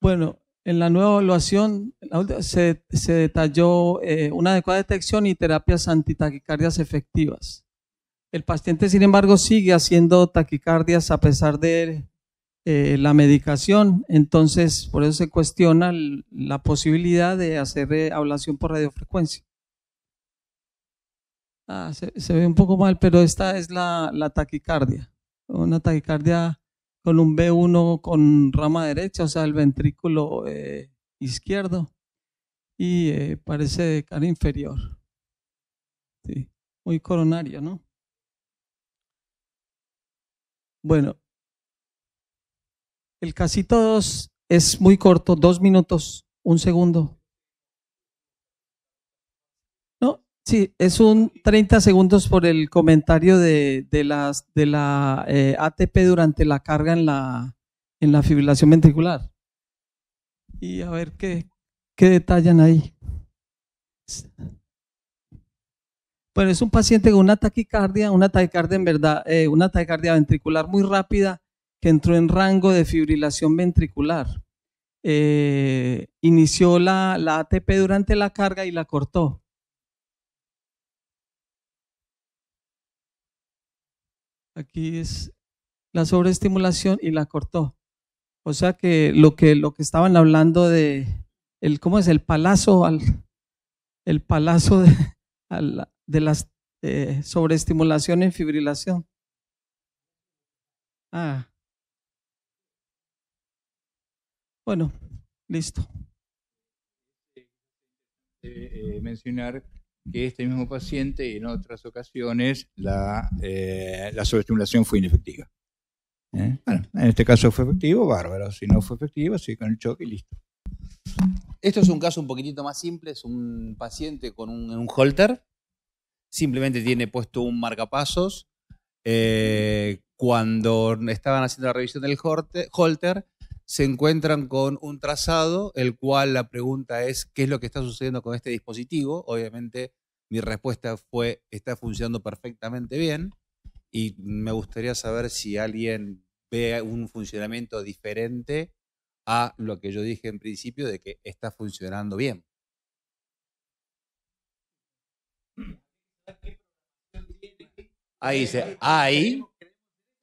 bueno, en la nueva evaluación se, detalló eh, una adecuada detección y terapias antitaquicardias efectivas. El paciente, sin embargo, sigue haciendo taquicardias a pesar de eh, la medicación, entonces por eso se cuestiona la posibilidad de hacer ablación por radiofrecuencia. Ah, se, ve un poco mal, pero esta es la, taquicardia. Una taquicardia con un B1 con rama derecha, o sea, el ventrículo eh, izquierdo, y eh, parece de cara inferior. Sí, muy coronario, ¿no? Bueno, el casito 2 es muy corto, dos minutos, un segundo. Sí, es un 30 segundos por el comentario de, las, de la eh, ATP durante la carga en la, fibrilación ventricular. Y a ver qué, qué detallan ahí. Bueno, es un paciente con una taquicardia, una taquicardia en verdad, eh, una taquicardia ventricular muy rápida que entró en rango de fibrilación ventricular. Eh, inició la ATP durante la carga y la cortó. Aquí es la sobreestimulación y la cortó. O sea que lo que, lo que estaban hablando de, el, ¿cómo es? El palazo, al, el palazo de, al, de las eh, sobreestimulación en fibrilación. Ah. Bueno, listo. Eh, eh, mencionar que este mismo paciente en otras ocasiones la, eh, la sobreestimulación fue inefectiva. ¿Eh? Bueno, en este caso fue efectivo, bárbaro. Si no fue efectivo, sigue con el choque y listo. Esto es un caso un poquitito más simple, es un paciente con un, un holter, simplemente tiene puesto un marcapasos. Eh, cuando estaban haciendo la revisión del holter, se encuentran con un trazado, el cual la pregunta es, ¿qué es lo que está sucediendo con este dispositivo? Obviamente mi respuesta fue, está funcionando perfectamente bien y me gustaría saber si alguien ve un funcionamiento diferente a lo que yo dije en principio de que está funcionando bien. Ahí dice, ahí.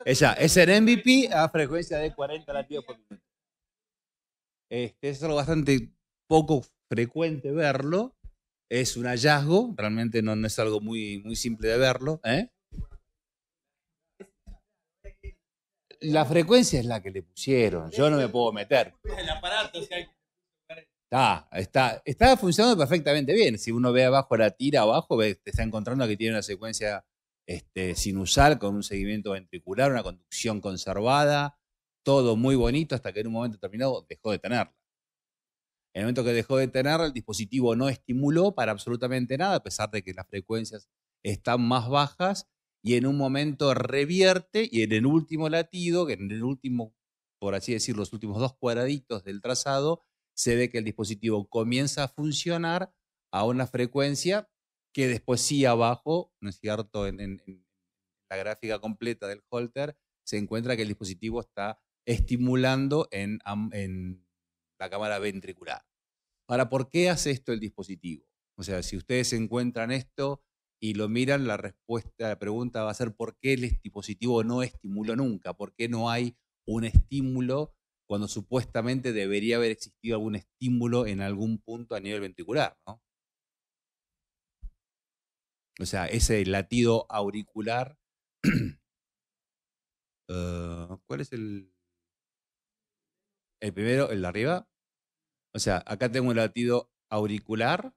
Esa, es el MVP a frecuencia de 40 latidos por minuto. Este, es algo bastante poco frecuente verlo. Es un hallazgo, realmente no, es algo muy, muy simple de verlo. ¿eh? La frecuencia es la que le pusieron, yo no me puedo meter. El aparato, Está, funcionando perfectamente bien. Si uno ve abajo la tira, abajo, te está encontrando que tiene una secuencia este, sinusal con un seguimiento ventricular, una conducción conservada, todo muy bonito hasta que en un momento determinado dejó de tenerla. En el momento que dejó de tenerla, el dispositivo no estimuló para absolutamente nada, a pesar de que las frecuencias están más bajas, y en un momento revierte y en el último latido, en el último, por así decir, los últimos dos cuadraditos del trazado, se ve que el dispositivo comienza a funcionar a una frecuencia que después sí abajo, ¿no es cierto?, en la gráfica completa del holter, se encuentra que el dispositivo está estimulando en, la cámara ventricular. Ahora, ¿por qué hace esto el dispositivo? O sea, si ustedes encuentran esto y lo miran, la respuesta, la pregunta va a ser ¿por qué el dispositivo no estimuló nunca? ¿Por qué no hay un estímulo cuando supuestamente debería haber existido algún estímulo en algún punto a nivel ventricular? O sea, ese latido auricular. [CLEARS THROAT] Eh, ¿Cuál es el el primero, el de arriba. O sea, acá tengo un latido auricular,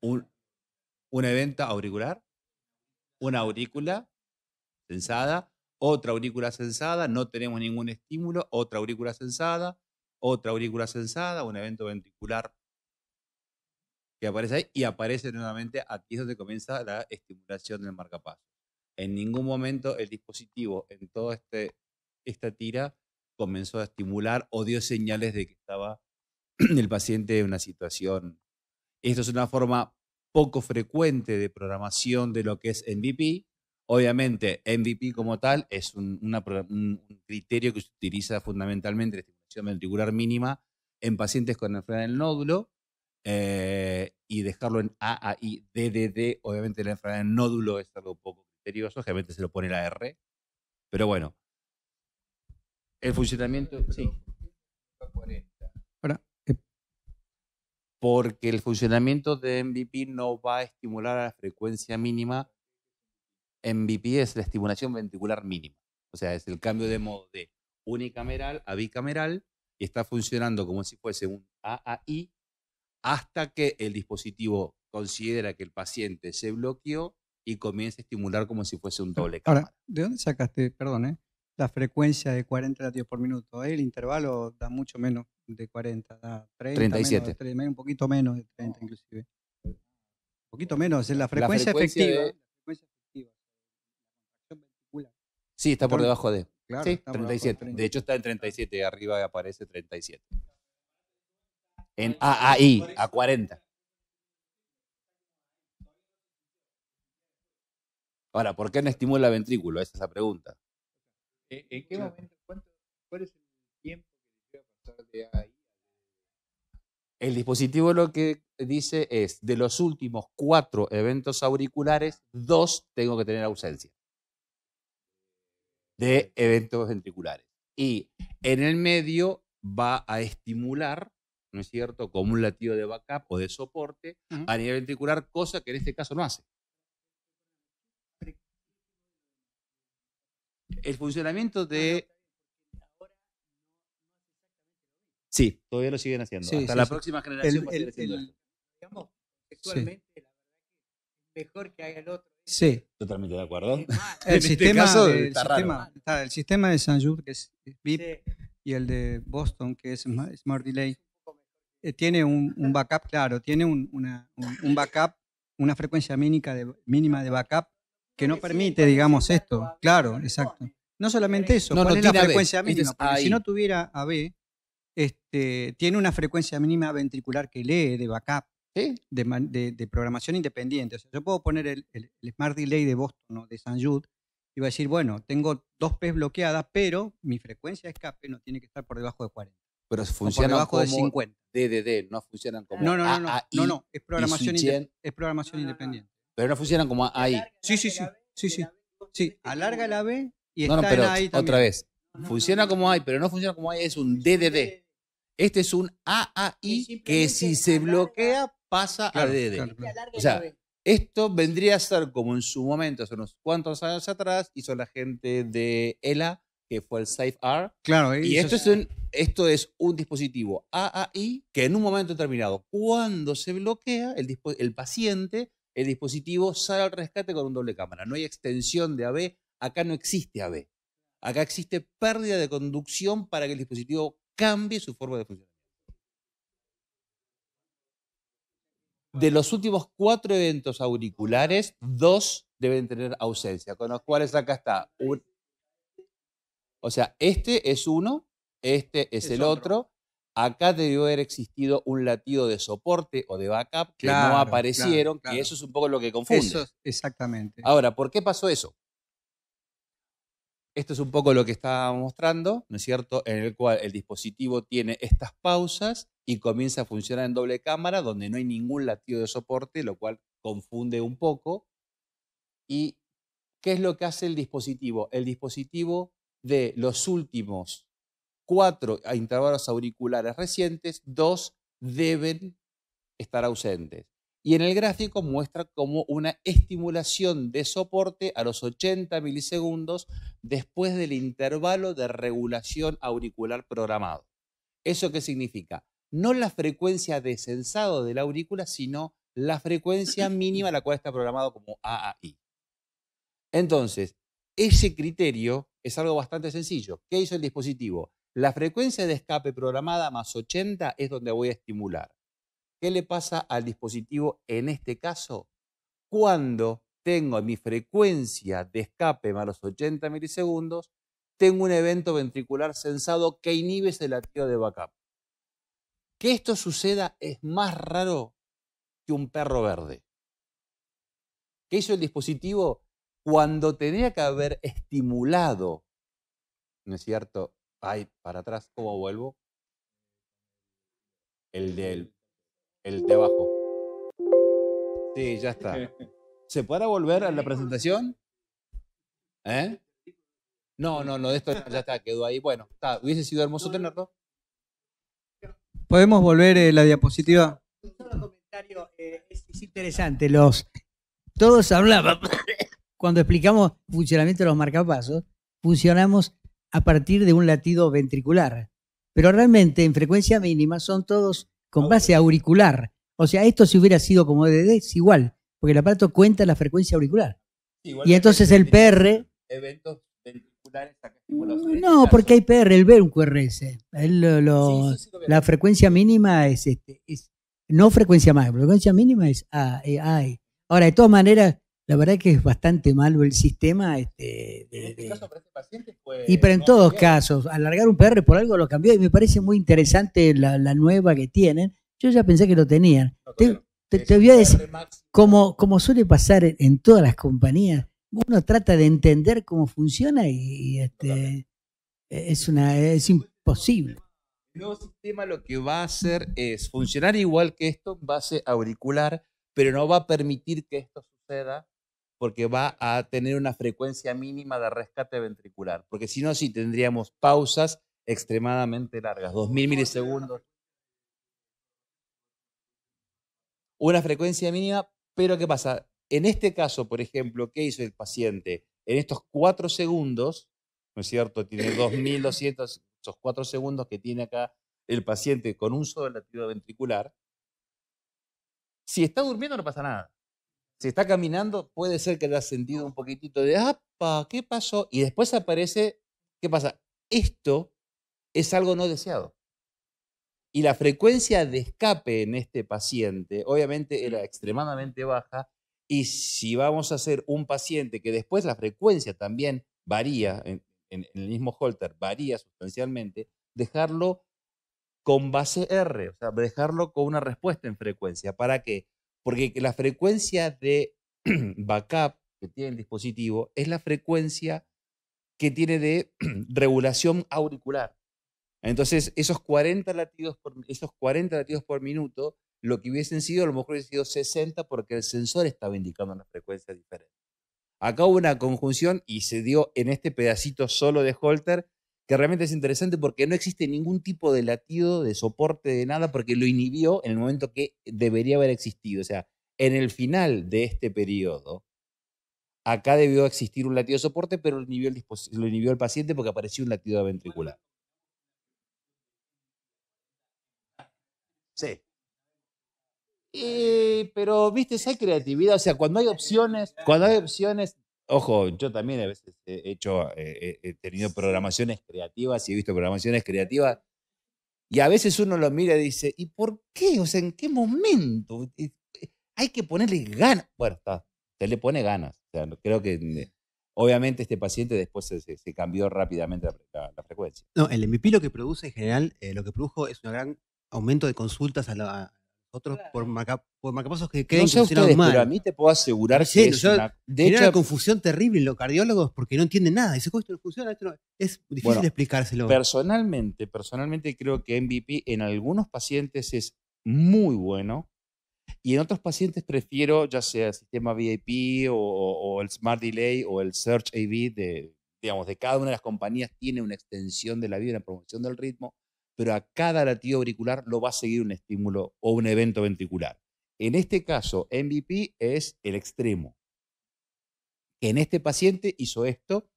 un, evento auricular, una aurícula sensada, otra aurícula sensada, no tenemos ningún estímulo, otra aurícula sensada, otra aurícula sensada, un evento ventricular que aparece ahí y aparece nuevamente aquí es donde comienza la estimulación del marcapaso. En ningún momento el dispositivo en toda este, esta tira comenzó a estimular o dio señales de que estaba [CLEARS THROAT] el paciente en una situación. Esto es una forma poco frecuente de programación de lo que es MVP. Obviamente, MVP como tal es un, criterio que se utiliza fundamentalmente en estimulación ventricular mínima en pacientes con enfermedad del nódulo eh, y dejarlo en A, D, D, Obviamente, la enfermedad del nódulo es algo poco criterioso, obviamente se lo pone la R. Pero bueno, el funcionamiento, sí. Eh, Porque el funcionamiento de MVP no va a estimular a la frecuencia mínima. MVP es la estimulación ventricular mínima. O sea, es el cambio de modo de unicameral a bicameral y está funcionando como si fuese un AAI hasta que el dispositivo considera que el paciente se bloqueó y comienza a estimular como si fuese un doble cámara. Ahora, ¿de dónde sacaste, perdón, eh, la frecuencia de 40 latidos por minuto. ¿eh? El intervalo da mucho menos de 40, da 30, 37. un poquito menos de 30 inclusive. Un poquito menos, es la frecuencia, efectiva. Sí, está por debajo de. sí, 37. De, de hecho está en 37, arriba aparece 37. En AAI, a 40. Ahora, ¿por qué no estimula el ventrículo? Esa es la pregunta. Eh, ¿En qué momento? ¿Cuál es el tiempo que a pasar de ahí? El dispositivo lo que dice es, de los últimos cuatro eventos auriculares, dos tengo que tener ausencia de eventos ventriculares. Y en el medio va a estimular, ¿no es cierto?, como un latido de backup o de soporte a nivel ventricular, cosa que en este caso no hace. el funcionamiento ah, de... Sí, todavía lo siguen haciendo. Hasta la próxima generación. El, el, haciendo Digamos, actualmente, mejor que haga el otro. Sí. Totalmente de acuerdo. [LAUGHS] El este sistema, este sistema, Está, el sistema de Sanjur, que es VIP, y el de Boston, que es Smart Delay, eh, tiene un, un, [LAUGHS] backup, claro, tiene un, una, un backup, una frecuencia mínima de, mínima de backup que no permite, digamos, esto. Claro, exacto. No solamente eso, no, es la frecuencia este mínima? si no tuviera AB, este, tiene una frecuencia mínima ventricular que lee de backup, de, programación independiente. O sea, yo puedo poner el, Smart Delay de Boston o de San Jude y va a decir, bueno, tengo dos P's bloqueadas, pero mi frecuencia de escape no tiene que estar por debajo de 40. Pero funciona por debajo de 50. DDD, no funcionan como No, no, no, no, no, es programación, independiente. Pero no funcionan como ahí. Sí, sí, sí. Sí, sí. Sí, alarga la B y está ahí Otra vez. Funciona como hay, pero no funciona como hay, es un DDD. Este es un AAI que si se bloquea pasa a DDD. O sea, esto vendría a ser como en su momento, hace unos cuantos años atrás, hizo la gente de ELA, que fue el Safe R. Claro, y esto es, un, esto es un dispositivo AAI que en un momento determinado, cuando se bloquea, el, el paciente el dispositivo sale al rescate con un doble cámara. No hay extensión de AB, acá no existe AB. Acá existe pérdida de conducción para que el dispositivo cambie su forma de funcionar. De los últimos cuatro eventos auriculares, dos deben tener ausencia, con los cuales acá está. O sea, este es uno, este es, el otro Acá debió haber existido un latido de soporte o de backup que no aparecieron, y eso es un poco lo que confunde. Eso, exactamente. Ahora, ¿por qué pasó eso? Esto es un poco lo que estaba mostrando, ¿no es cierto? En el cual el dispositivo tiene estas pausas y comienza a funcionar en doble cámara, donde no hay ningún latido de soporte, lo cual confunde un poco. ¿Y qué es lo que hace el dispositivo? El dispositivo de los últimos cuatro a intervalos auriculares recientes, dos deben estar ausentes. Y en el gráfico muestra como una estimulación de soporte a los 80 milisegundos después del intervalo de regulación auricular programado. ¿Eso qué significa? No la frecuencia de sensado de la aurícula, sino la frecuencia mínima a la cual está programado como AAI. Entonces, ese criterio es algo bastante sencillo. ¿Qué hizo el dispositivo? La frecuencia de escape programada más 80 es donde voy a estimular. ¿Qué le pasa al dispositivo en este caso? Cuando tengo mi frecuencia de escape más los 80 milisegundos, tengo un evento ventricular sensado que inhibe ese latido de backup. Que esto suceda es más raro que un perro verde. ¿Qué hizo el dispositivo cuando tenía que haber estimulado, ¿no es cierto?, Ay, para atrás, ¿cómo vuelvo? El del. El de abajo. Sí, ya está. [LAUGHS] ¿Se puede volver a la presentación? ¿Eh? No, no, no, de esto ya está, quedó ahí. Bueno, hubiese sido hermoso tenerlo. ¿Podemos volver eh, la diapositiva? Eh, es, interesante. Los, todos hablaban, [COUGHS] cuando explicamos funcionamiento de los marcapasos, funcionamos a partir de un latido ventricular. Pero realmente en frecuencia mínima son todos con base auricular. O sea, esto si hubiera sido como DD es igual, porque el aparato cuenta la frecuencia auricular. y entonces el PR... Eventos ventriculares No, porque hay PR, el ve un QRS. la frecuencia mínima es, este, no frecuencia máxima, frecuencia mínima es A. E. Ahora, de todas maneras, la verdad es que es bastante malo el sistema. Este, en este caso para paciente pues, Y pero en todos casos, alargar un PR por algo lo cambió y me parece muy interesante la, nueva que tienen. Yo ya pensé que lo tenían. te, voy a decir, como, como suele pasar en todas las compañías, uno trata de entender cómo funciona y, este, es, una, es imposible. El nuevo sistema lo que va a hacer es funcionar igual que esto en base auricular, pero no va a permitir que esto suceda porque va a tener una frecuencia mínima de rescate ventricular, porque si no, sí tendríamos pausas extremadamente largas, 2.000 milisegundos. Una frecuencia mínima, pero ¿qué pasa? En este caso, por ejemplo, ¿qué hizo el paciente? En estos cuatro segundos, ¿no es cierto? Tiene 2.200, esos cuatro segundos que tiene acá el paciente con un solo latido ventricular. Si está durmiendo no pasa nada. Si está caminando, puede ser que le ha sentido un poquitito de, ¡apa! ¿Qué pasó? Y después aparece, ¿qué pasa? Esto es algo no deseado. Y la frecuencia de escape en este paciente, obviamente, era extremadamente baja. Y si vamos a hacer un paciente que después la frecuencia también varía, en, en el mismo holter varía sustancialmente, dejarlo con base R, o sea, dejarlo con una respuesta en frecuencia. ¿Para qué? Porque la frecuencia de [CLEARS THROAT] backup que tiene el dispositivo es la frecuencia que tiene de [CLEARS THROAT] regulación auricular. Entonces, esos 40 latidos por, esos 40 latidos por minuto, lo que hubiesen sido, a lo mejor hubiesen sido 60 porque el sensor estaba indicando una frecuencia diferente. Acá hubo una conjunción y se dio en este pedacito solo de Holter que realmente es interesante porque no existe ningún tipo de latido, de soporte, de nada, porque lo inhibió en el momento que debería haber existido. O sea, en el final de este periodo, acá debió existir un latido de soporte, pero lo inhibió el, lo inhibió el paciente porque apareció un latido ventricular. Sí. pero, viste, esa creatividad, o sea, cuando hay opciones, cuando hay opciones, Ojo, yo también a veces he hecho, eh, he tenido programaciones creativas y he visto programaciones creativas. Y a veces uno lo mira y dice, ¿y por qué? O sea, ¿en qué momento? Eh, eh, hay que ponerle ganas. Bueno, está, se le pone ganas. creo que mm, obviamente este paciente después se, cambió rápidamente la, frecuencia. No, el MVP lo que produce en general, lo que produjo es un gran aumento de consultas a la, otros por, maca, que creen que queden no sé ustedes, Pero a mí te puedo asegurar que es una, de hecho, una confusión terrible en los cardiólogos porque no entienden nada. esto no funciona, es difícil explicárselo. Personalmente, personalmente creo que MVP en algunos pacientes es muy bueno y en otros pacientes prefiero ya sea el sistema VIP o, el Smart Delay o el Search AV de digamos, de cada una de las compañías tiene una extensión de la vida, una promoción del ritmo pero a cada latido auricular lo va a seguir un estímulo o un evento ventricular. En este caso, MVP es el extremo. En este paciente hizo esto.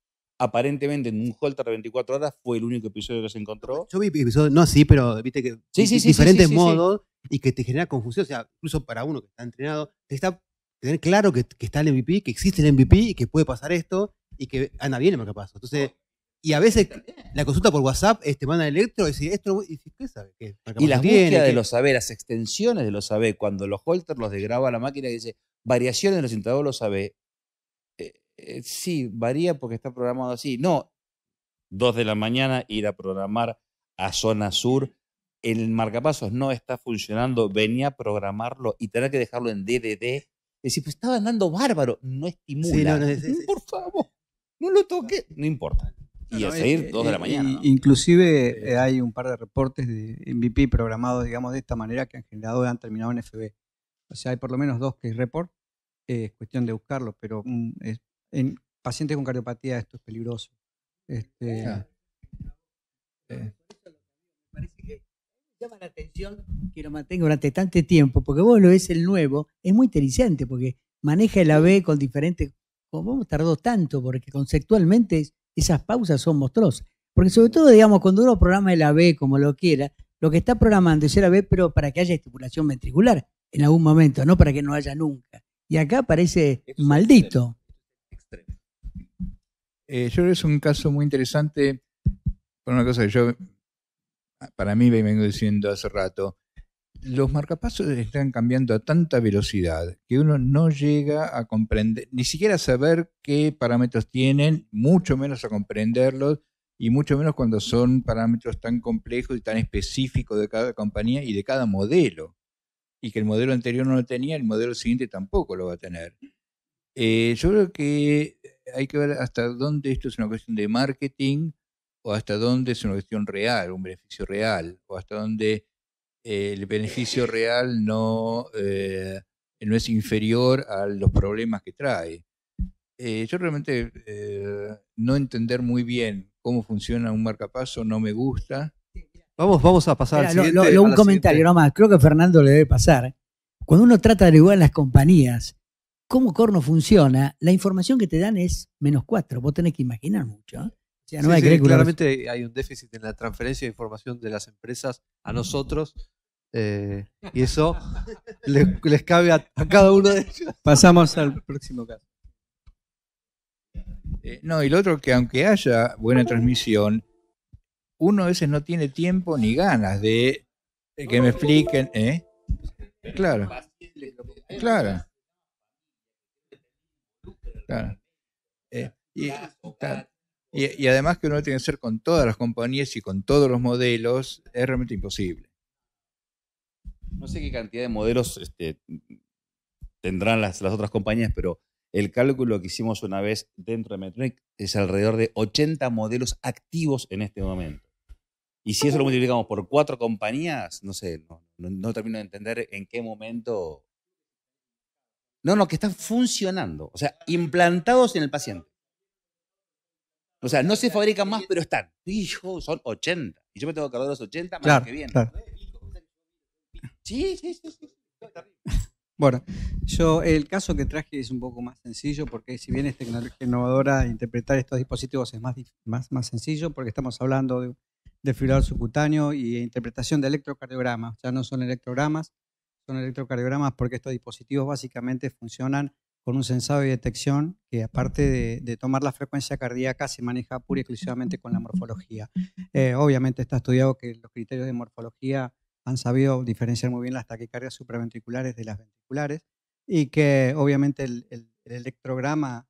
Aparentemente en un Holter de 24 horas fue el único episodio que se encontró. Yo vi episodios, no así, pero viste que sí, sí, sí, diferentes modos y que te genera confusión. O sea, incluso para uno que está entrenado, te está tener claro que, que, está el MVP, que existe el MVP y que puede pasar esto y que anda bien el pasa. Entonces, y a veces la consulta por WhatsApp eh, te este, manda electro y dice, esto y dice, ¿qué sabe? y las de los saberas las extensiones de los sabe cuando los holter los desgraba la máquina y dice, variaciones en los de los AVE eh, eh, sí, varía porque está programado así. No, dos de la mañana ir a programar a zona sur. El marcapasos no está funcionando, venía a programarlo y tener que dejarlo en DDD. y Decir, pues estaba andando bárbaro, no estimula. por favor, no lo toque, no importa y a seguir eh, de la eh, mañana. Inclusive eh, hay un par de reportes de MVP programados, digamos, de esta manera que han generado y han terminado en FB. O sea, hay por lo menos dos que es report, es cuestión de buscarlo, pero mm, en pacientes con cardiopatía esto es peligroso. Este, Parece que llama la atención que lo mantenga durante tanto tiempo, porque vos lo ves el nuevo, es muy interesante porque maneja el AB con diferentes. cómo tardó tanto, porque conceptualmente es esas pausas son monstruosas. Porque sobre todo, digamos, cuando uno programa el AB como lo quiera, lo que está programando es el AB, pero para que haya estimulación ventricular en algún momento, no para que no haya nunca. Y acá parece maldito. Eh, yo creo que es un caso muy interesante, por una cosa que yo, para mí, vengo diciendo hace rato, los marcapasos están cambiando a tanta velocidad que uno no llega a comprender, ni siquiera a saber qué parámetros tienen, mucho menos a comprenderlos, y mucho menos cuando son parámetros tan complejos y tan específicos de cada compañía y de cada modelo. Y que el modelo anterior no lo tenía, el modelo siguiente tampoco lo va a tener. Eh, yo creo que hay que ver hasta dónde esto es una cuestión de marketing o hasta dónde es una cuestión real, un beneficio real, o hasta dónde eh, el beneficio real no, eh, no es inferior a los problemas que trae. Eh, yo realmente no entender muy bien cómo funciona un marcapaso no me gusta. Vamos, vamos a pasar al siguiente, un comentario nomás, creo que a Fernando le debe pasar. Cuando uno trata de averiguar las compañías cómo corno funciona, la información que te dan es menos cuatro. Vos tenés que imaginar mucho hay claramente hay un déficit en la transferencia de información de las empresas a nosotros. Eh, y eso les, cabe a, cada uno de ellos. Pasamos al próximo caso. Eh, no, y lo otro que aunque haya buena transmisión, uno a veces no tiene tiempo ni ganas de que me expliquen. ¿eh? Claro. Claro. Claro. Eh, y, y, además que uno tiene que hacer con todas las compañías y con todos los modelos, es realmente imposible. No sé qué cantidad de modelos este, tendrán las, otras compañías, pero el cálculo que hicimos una vez dentro de Metronic es alrededor de 80 modelos activos en este momento. Y si eso lo multiplicamos por cuatro compañías, no sé, no termino de entender en qué momento. No, no, que están funcionando, o sea, implantados en el paciente. O sea, no se fabrican más, pero están. Hijo, son 80. Y yo me tengo que dar los 80 más que bien. Sí, sí, sí, Bueno, yo el caso que traje es un poco más sencillo porque si bien es tecnología innovadora, interpretar estos dispositivos es más, más, sencillo porque estamos hablando de, de subcutáneo y interpretación de electrocardiogramas. Ya no son electrogramas, son electrocardiogramas porque estos dispositivos básicamente funcionan con un sensado de detección que aparte de, tomar la frecuencia cardíaca se maneja pura y exclusivamente con la morfología. Eh, obviamente está estudiado que los criterios de morfología han sabido diferenciar muy bien las taquicardias supraventriculares de las ventriculares y que obviamente el, electrograma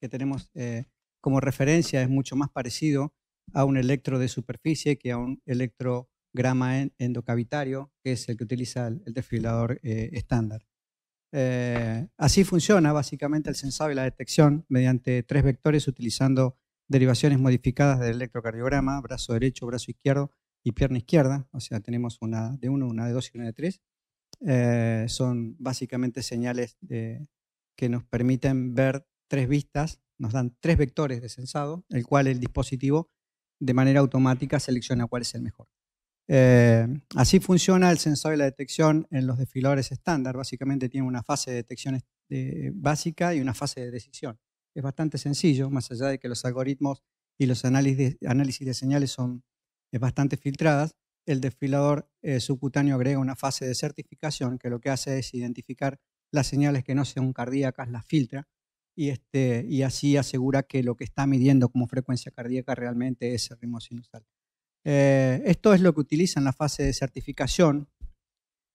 que tenemos eh, como referencia es mucho más parecido a un electro de superficie que a un electrograma endocavitario, que es el que utiliza el, desfibrilador eh, estándar. Eh, así funciona básicamente el sensado y la detección mediante tres vectores utilizando derivaciones modificadas del electrocardiograma, brazo derecho, brazo izquierdo y pierna izquierda. O sea, tenemos una de uno, una de dos y una de tres. Eh, son básicamente señales que nos permiten ver tres vistas, nos dan tres vectores de sensado, el cual el dispositivo de manera automática selecciona cuál es el mejor. Eh, así funciona el sensor de la detección en los desfiladores estándar. Básicamente tiene una fase de detección eh, básica y una fase de decisión. Es bastante sencillo, más allá de que los algoritmos y los análisis de, señales son eh, bastante filtradas, el desfilador subcutáneo agrega una fase de certificación que lo que hace es identificar las señales que no sean cardíacas, las filtra y, este, y así asegura que lo que está midiendo como frecuencia cardíaca realmente es el ritmo sinusal. Eh, esto es lo que utiliza en la fase de certificación.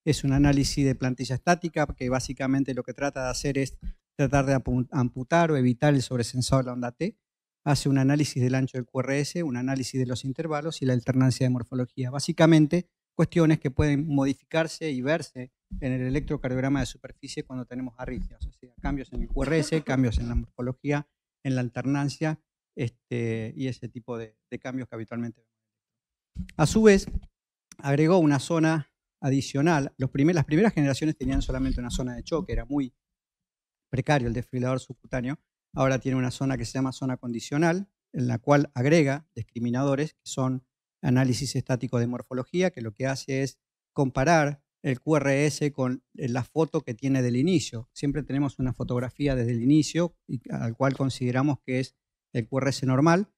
Es un análisis de plantilla estática que básicamente lo que trata de hacer es tratar de amputar o evitar el sobresensor de la onda T. Hace un análisis del ancho del QRS, un análisis de los intervalos y la alternancia de morfología. Básicamente, cuestiones que pueden modificarse y verse en el electrocardiograma de superficie cuando tenemos arritmias, o sea, cambios en el QRS, cambios en la morfología, en la alternancia este, y ese tipo de, cambios que habitualmente a su vez, agregó una zona adicional. las primeras generaciones tenían solamente una zona de choque, era muy precario el desfibrilador subcutáneo. Ahora tiene una zona que se llama zona condicional, en la cual agrega discriminadores que son análisis estático de morfología, que lo que hace es comparar el QRS con eh, la foto que tiene del inicio. Siempre tenemos una fotografía desde el inicio, al cual consideramos que es el QRS normal,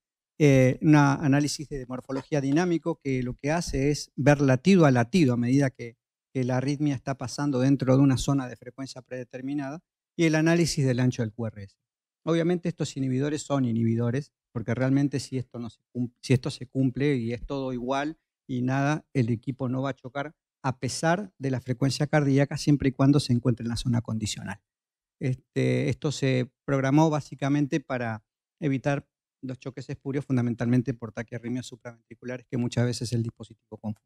eh, un análisis de morfología dinámico que lo que hace es ver latido a latido a medida que, la arritmia está pasando dentro de una zona de frecuencia predeterminada y el análisis del ancho del QRS. Obviamente estos inhibidores son inhibidores, porque realmente si esto, no se cumple, si esto se cumple y es todo igual y nada, el equipo no va a chocar a pesar de la frecuencia cardíaca siempre y cuando se encuentre en la zona condicional. Este, esto se programó básicamente para evitar los choques espurios fundamentalmente por taquiarritmias supraventriculares que muchas veces el dispositivo confunde.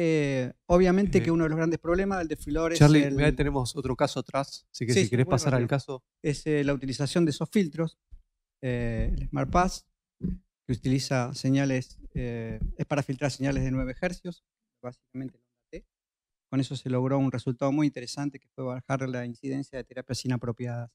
Eh, obviamente eh, que uno de los grandes problemas del desfilador es. Charlie, el... tenemos otro caso atrás, así que si querés pasar al caso. Es eh, la utilización de esos filtros, el Smart Pass, que utiliza señales, es para filtrar señales de 9 Hz, básicamente Con eso se logró un resultado muy interesante que fue bajar la incidencia de terapias inapropiadas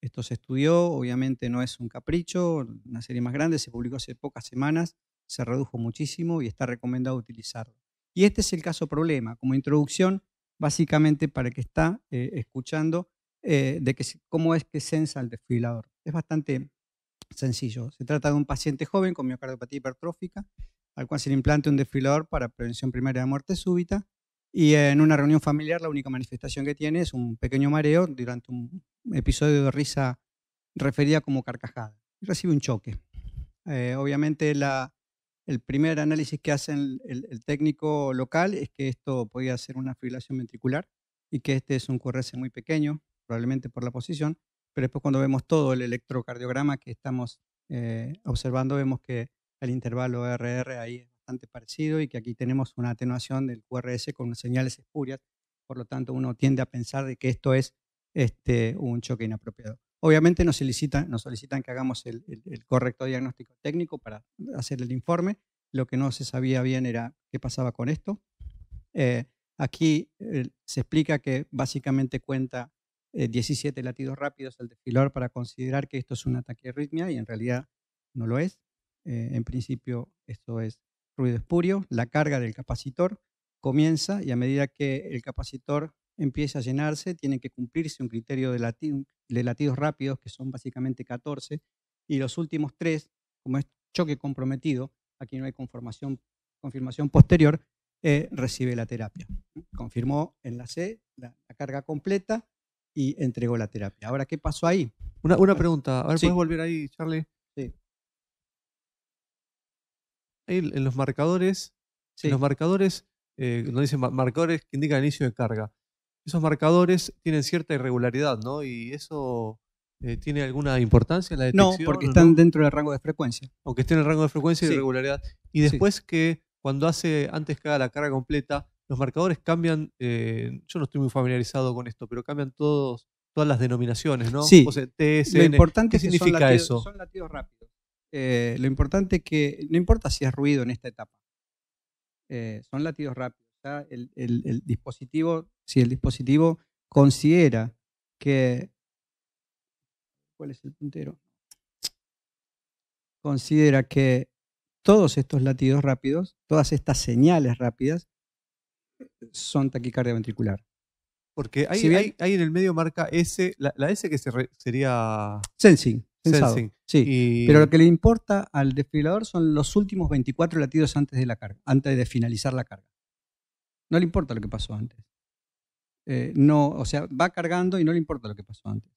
esto se estudió, obviamente no es un capricho, una serie más grande, se publicó hace pocas semanas, se redujo muchísimo y está recomendado utilizarlo. Y este es el caso problema, como introducción, básicamente para que está eh, escuchando, eh, de que, cómo es que sensa el desfibrilador. Es bastante sencillo. Se trata de un paciente joven con miocardiopatía hipertrófica, al cual se le implante un desfibrilador para prevención primaria de muerte súbita y en una reunión familiar la única manifestación que tiene es un pequeño mareo durante un episodio de risa referida como carcajada. Y recibe un choque. Eh, obviamente el primer análisis que hace el, técnico local es que esto podía ser una fibrilación ventricular y que este es un QRS muy pequeño, probablemente por la posición, pero después cuando vemos todo el electrocardiograma que estamos eh, observando, vemos que el intervalo RR ahí es bastante parecido y que aquí tenemos una atenuación del QRS con señales espurias, por lo tanto uno tiende a pensar de que esto es este, un choque inapropiado. Obviamente nos solicitan, nos solicitan que hagamos el, correcto diagnóstico técnico para hacer el informe, lo que no se sabía bien era qué pasaba con esto. Eh, aquí eh, se explica que básicamente cuenta 17 eh, latidos rápidos al desfilar para considerar que esto es un de arritmia y en realidad no lo es. en principio esto es ruido espurio, la carga del capacitor comienza y a medida que el capacitor empieza a llenarse, tiene que cumplirse un criterio de, latidos rápidos, que son básicamente 14, y los últimos tres, como es choque comprometido, aquí no hay confirmación posterior, eh, recibe la terapia. Confirmó en la C la, carga completa y entregó la terapia. Ahora, ¿qué pasó ahí? Una, pregunta, a ver, ¿puedes volver ahí, Charlie? en los marcadores, los marcadores, eh, dicen marcadores que indican inicio de carga. Esos marcadores tienen cierta irregularidad, ¿no? Y eso eh, tiene alguna importancia en la detección. No, porque están dentro del rango de frecuencia. Aunque estén en el rango de frecuencia y irregularidad. Y después que cuando hace antes que la carga completa, los marcadores cambian. Eh, yo no estoy muy familiarizado con esto, pero cambian todos todas las denominaciones, ¿no? Sí. O sea, TSN. Lo importante significa eso? Son latidos rápidos. Eh, lo importante es que no importa si es ruido en esta etapa, eh, son latidos rápidos. El, dispositivo, si el dispositivo considera que. ¿Cuál es el puntero? Considera que todos estos latidos rápidos, todas estas señales rápidas, son taquicardia ventricular. Porque hay, en el medio marca S, la, S que sería. Sensing. Sí. Pero lo que le importa al desfibrilador son los últimos 24 latidos antes de la carga, antes de finalizar la carga. No le importa lo que pasó antes. Eh, no, o sea, va cargando y no le importa lo que pasó antes.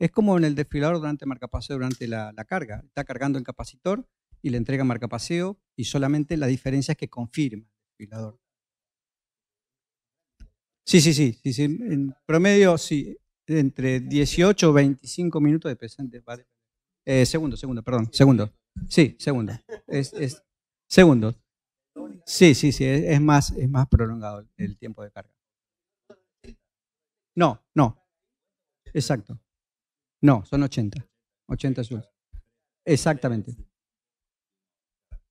Es como en el desfibrilador durante el marcapaseo, durante la, carga. Está cargando el capacitor y le entrega marcapaseo y solamente la diferencia es que confirma el desfibrilador. Sí, sí, sí, sí, En promedio, sí, entre 18 o 25 minutos de presente. Eh, segundo, segundo, perdón, segundo. Sí, segundo. Es, es, segundo. Sí, sí, sí, es más, es más prolongado el tiempo de carga. No, no. Exacto. No, son 80. 80 joules. Exactamente.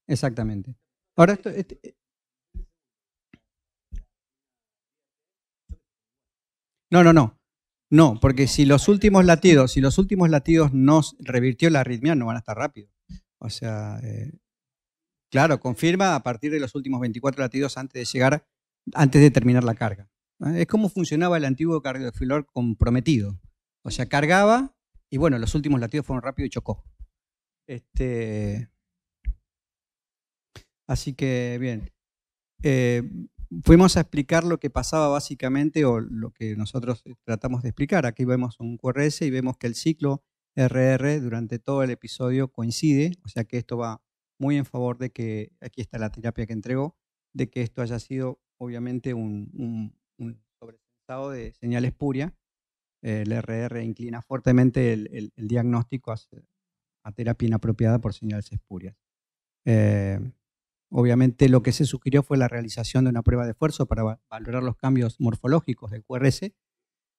Exactamente. Ahora esto... Este, eh, no, no, no. No, porque si los últimos latidos, si los últimos latidos nos revirtió la arritmia, no van a estar rápido. O sea, eh, claro, confirma a partir de los últimos 24 latidos antes de llegar, antes de terminar la carga. Es como funcionaba el antiguo cardiofilor comprometido. O sea, cargaba y bueno, los últimos latidos fueron rápidos y chocó. Este, así que bien. Eh, fuimos a explicar lo que pasaba básicamente o lo que nosotros eh, tratamos de explicar. Aquí vemos un QRS y vemos que el ciclo RR durante todo el episodio coincide, o sea que esto va muy en favor de que, aquí está la terapia que entregó, de que esto haya sido obviamente un, un, de señal espuria. El RR inclina fuertemente el, diagnóstico a, terapia inapropiada por señales espurias. Eh, Obviamente lo que se sugirió fue la realización de una prueba de esfuerzo para valorar los cambios morfológicos del QRS,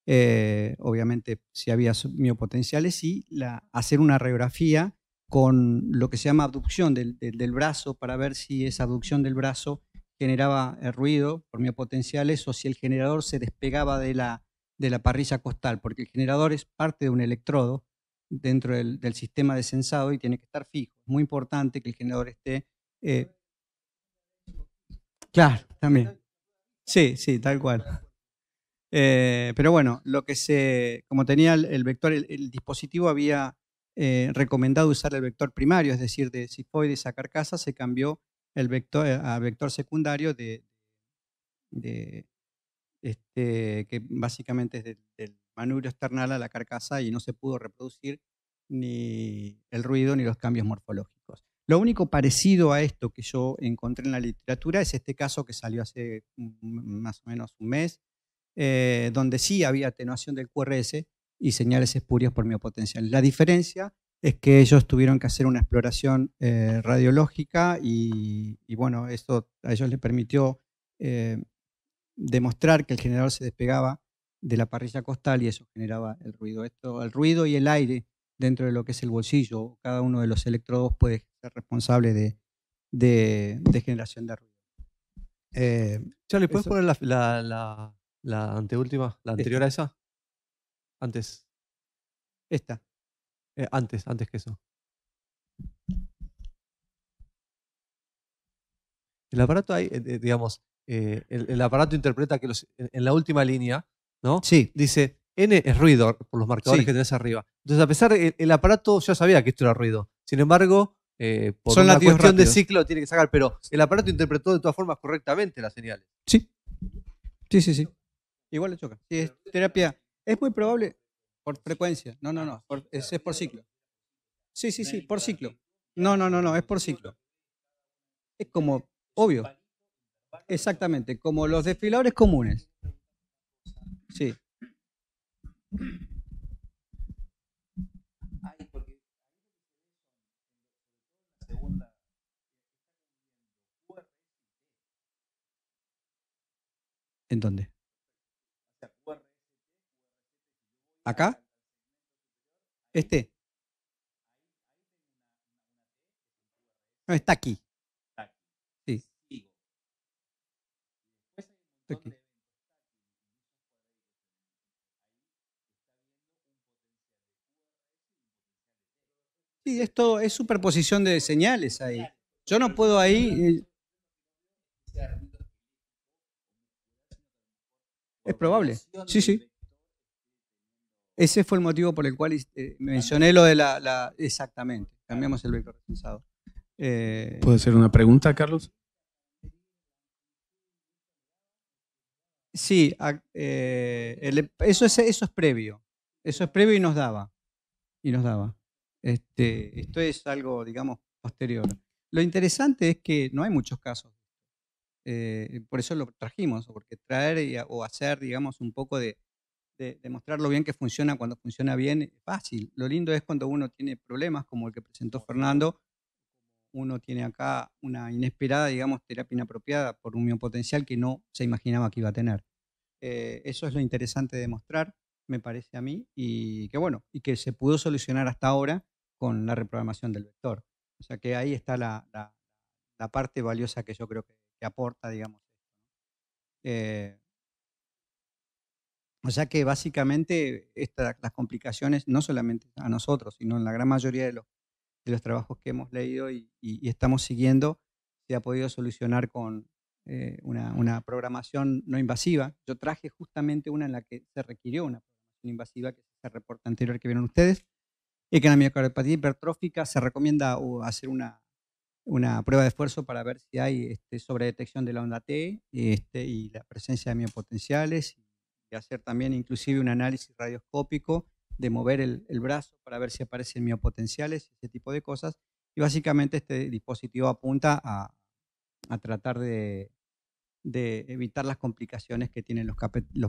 eh, obviamente si había miopotenciales, y hacer una radiografía con lo que se llama abducción del, brazo para ver si esa abducción del brazo generaba el eh, ruido por miopotenciales o si el generador se despegaba de la, de la parrilla costal, porque el generador es parte de un electrodo dentro del, sistema de sensado y tiene que estar fijo. Es muy importante que el generador esté eh, Claro, también. Sí, sí, tal cual. Eh, pero bueno, lo que se, como tenía el, vector, el, dispositivo había eh, recomendado usar el vector primario, es decir, de sifoides a carcasa, se cambió el vector eh, a vector secundario de, este, que básicamente es del, del manubrio external a la carcasa y no se pudo reproducir ni el ruido ni los cambios morfológicos. Lo único parecido a esto que yo encontré en la literatura es este caso que salió hace más o menos un mes, eh, donde sí había atenuación del QRS y señales espurias por miopotencial. La diferencia es que ellos tuvieron que hacer una exploración eh, radiológica y, bueno, esto a ellos les permitió eh, demostrar que el generador se despegaba de la parrilla costal y eso generaba el ruido. Esto, el ruido y el aire dentro de lo que es el bolsillo, cada uno de los electrodos puede responsable de, generación de ruido. Eh, Charlie, ¿puedes poner la, anteúltima, la anterior a esa? Antes. Esta. Eh, antes, antes que eso. El aparato ahí, eh, eh, digamos, el, aparato interpreta que en, la última línea, ¿no? Sí. Dice, N es ruido por los marcadores que tenés arriba. Entonces, a pesar, el, aparato ya sabía que esto era ruido. Sin embargo, eh, Son una cuestión de ciclo, tiene que sacar, pero el aparato interpretó de todas formas correctamente las señales. Sí. Sí, sí, sí. Igual le choca. Sí, es terapia. Es muy probable por frecuencia. No, no, no. es, por ciclo. Sí, sí, sí, por ciclo. No, no, no, no. Es por ciclo. Es como, obvio. Exactamente, como los desfiladores comunes. Sí. ¿En dónde? ¿Acá? Este. No, está aquí. Sí. Sí, esto es superposición de señales ahí. Yo no puedo ahí. Eh, es probable. Sí, sí. Ese fue el motivo por el cual eh, mencioné lo de la, Exactamente, cambiamos el vector pensado. Eh, ¿Puede ser una pregunta, Carlos? Sí, eh, eso, es, eso es previo. Eso es previo y nos daba. Y nos daba. Este, esto es algo, digamos, posterior. Lo interesante es que no hay muchos casos eh, por eso lo trajimos, porque traer o hacer, digamos, un poco de, demostrar lo bien que funciona cuando funciona bien es fácil. Lo lindo es cuando uno tiene problemas como el que presentó Fernando, uno tiene acá una inesperada, digamos, terapia inapropiada por un miopotencial que no se imaginaba que iba a tener. Eh, eso es lo interesante de mostrar, me parece a mí, y que bueno, y que se pudo solucionar hasta ahora con la reprogramación del vector. O sea que ahí está la parte valiosa que yo creo que que aporta, digamos. Eh, o sea que básicamente esta, las complicaciones, no solamente a nosotros, sino en la gran mayoría de los, los trabajos que hemos leído y, estamos siguiendo, se ha podido solucionar con eh, una, programación no invasiva. Yo traje justamente una en la que se requirió una programación invasiva, que es el reporte anterior que vieron ustedes. y que en la miocardiopatía hipertrófica, se recomienda uh, hacer una, una prueba de esfuerzo para ver si hay este, sobredetección de la onda T este, y la presencia de miopotenciales y hacer también inclusive un análisis radioscópico de mover el, brazo para ver si aparecen miopotenciales y ese tipo de cosas. Y básicamente este dispositivo apunta a, tratar de, evitar las complicaciones que tienen los,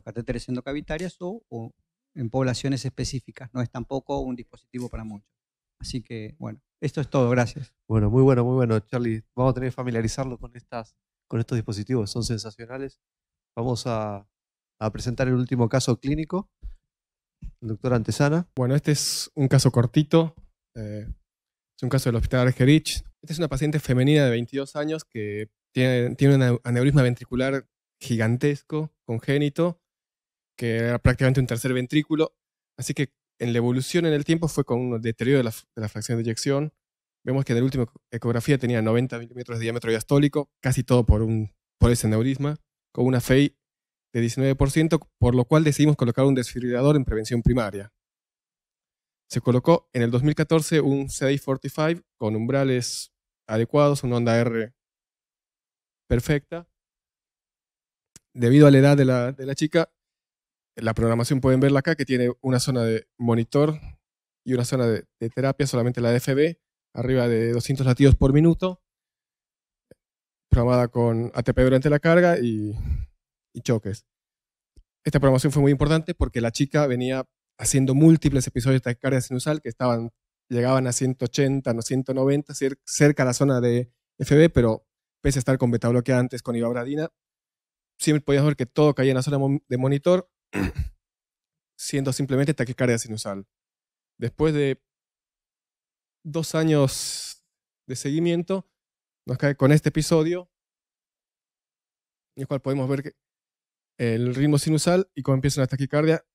catéteres endocavitarios o en poblaciones específicas. No es tampoco un dispositivo para muchos. Así que, bueno, esto es todo, gracias. Bueno, muy bueno, muy bueno, Charlie. Vamos a tener que familiarizarlo con, estas, con estos dispositivos, son sensacionales. Vamos a, presentar el último caso clínico, el doctor Antesana. Bueno, este es un caso cortito, eh, es un caso del hospital Argerich. Esta es una paciente femenina de 22 años que tiene, tiene un aneurisma ventricular gigantesco, congénito, que era prácticamente un tercer ventrículo. Así que en la evolución en el tiempo fue con un deterioro de la, fracción de eyección. Vemos que en la última ecografía tenía 90 milímetros de diámetro diastólico, casi todo por, un, por ese neurisma, con una FEI de 19%, por lo cual decidimos colocar un desfibrilador en prevención primaria. Se colocó en el 2014 un CDI-45 con umbrales adecuados, una onda R perfecta. Debido a la edad de la chica, la programación pueden verla acá, que tiene una zona de monitor y una zona de, terapia, solamente la de FB, arriba de 200 latidos por minuto, programada con ATP durante la carga y, choques. Esta programación fue muy importante porque la chica venía haciendo múltiples episodios de taquicardia sinusal que estaban, llegaban a 180, 190, cerca de la zona de FB, pero pese a estar con beta antes con ibabradina, siempre podías ver que todo caía en la zona de monitor [CLEARS THROAT] siendo simplemente taquicardia sinusal. Después de dos años de seguimiento, nos cae con este episodio, en el cual podemos ver que el ritmo sinusal y cómo empieza una taquicardia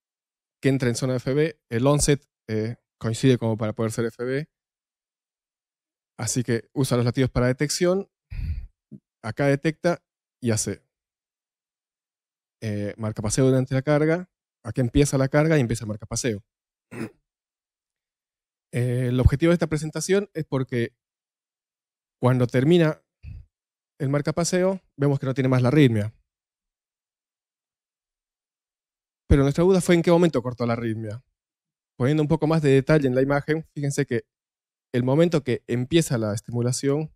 que entra en zona FB. El onset eh, coincide como para poder ser FB. Así que usa los latidos para detección. Acá detecta y hace eh, marca paseo durante la carga, aquí empieza la carga y empieza el marca paseo. Eh, el objetivo de esta presentación es porque cuando termina el marca paseo, vemos que no tiene más la ritmia Pero nuestra duda fue en qué momento cortó la arritmia. Poniendo un poco más de detalle en la imagen, fíjense que el momento que empieza la estimulación,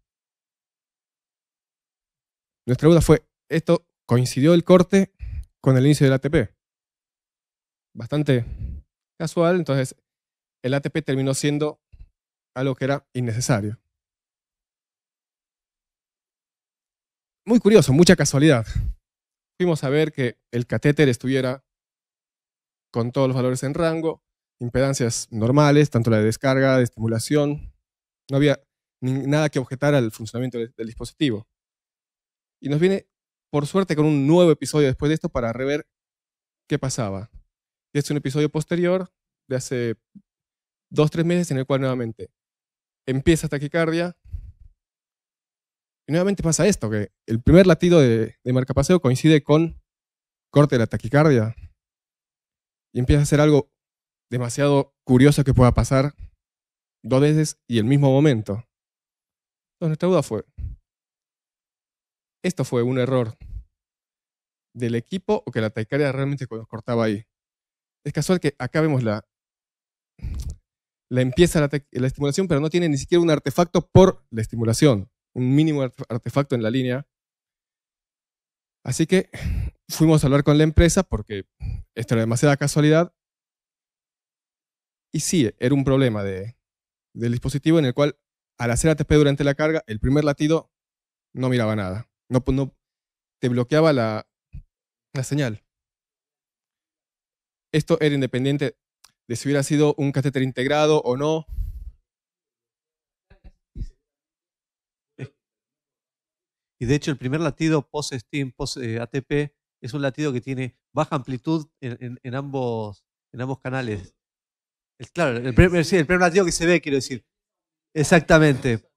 nuestra duda fue, ¿esto coincidió el corte con el inicio del ATP. Bastante casual, entonces el ATP terminó siendo algo que era innecesario. Muy curioso, mucha casualidad. Fuimos a ver que el catéter estuviera con todos los valores en rango, impedancias normales, tanto la de descarga, de estimulación. No había nada que objetar al funcionamiento del dispositivo. Y nos viene por suerte, con un nuevo episodio después de esto para rever qué pasaba. Y es un episodio posterior de hace dos, tres meses en el cual nuevamente empieza taquicardia. Y nuevamente pasa esto, que el primer latido de, de marcapaseo coincide con corte de la taquicardia. Y empieza a ser algo demasiado curioso que pueda pasar dos veces y el mismo momento. Entonces nuestra duda fue, esto fue un error del equipo o que la taicaria realmente nos cortaba ahí. Es casual que acá vemos la, la empieza la, la, estimulación, pero no tiene ni siquiera un artefacto por la estimulación, un mínimo artefacto en la línea. Así que fuimos a hablar con la empresa porque esto era demasiada casualidad. Y sí, era un problema de, del dispositivo en el cual al hacer ATP durante la carga, el primer latido no miraba nada. No, no te bloqueaba la, la señal. Esto era independiente de si hubiera sido un catéter integrado o no. Y de hecho el primer latido post-Steam, post-ATP, es un latido que tiene baja amplitud en, ambos, en ambos canales. claro, el primer latido que se ve, quiero decir. Exactamente.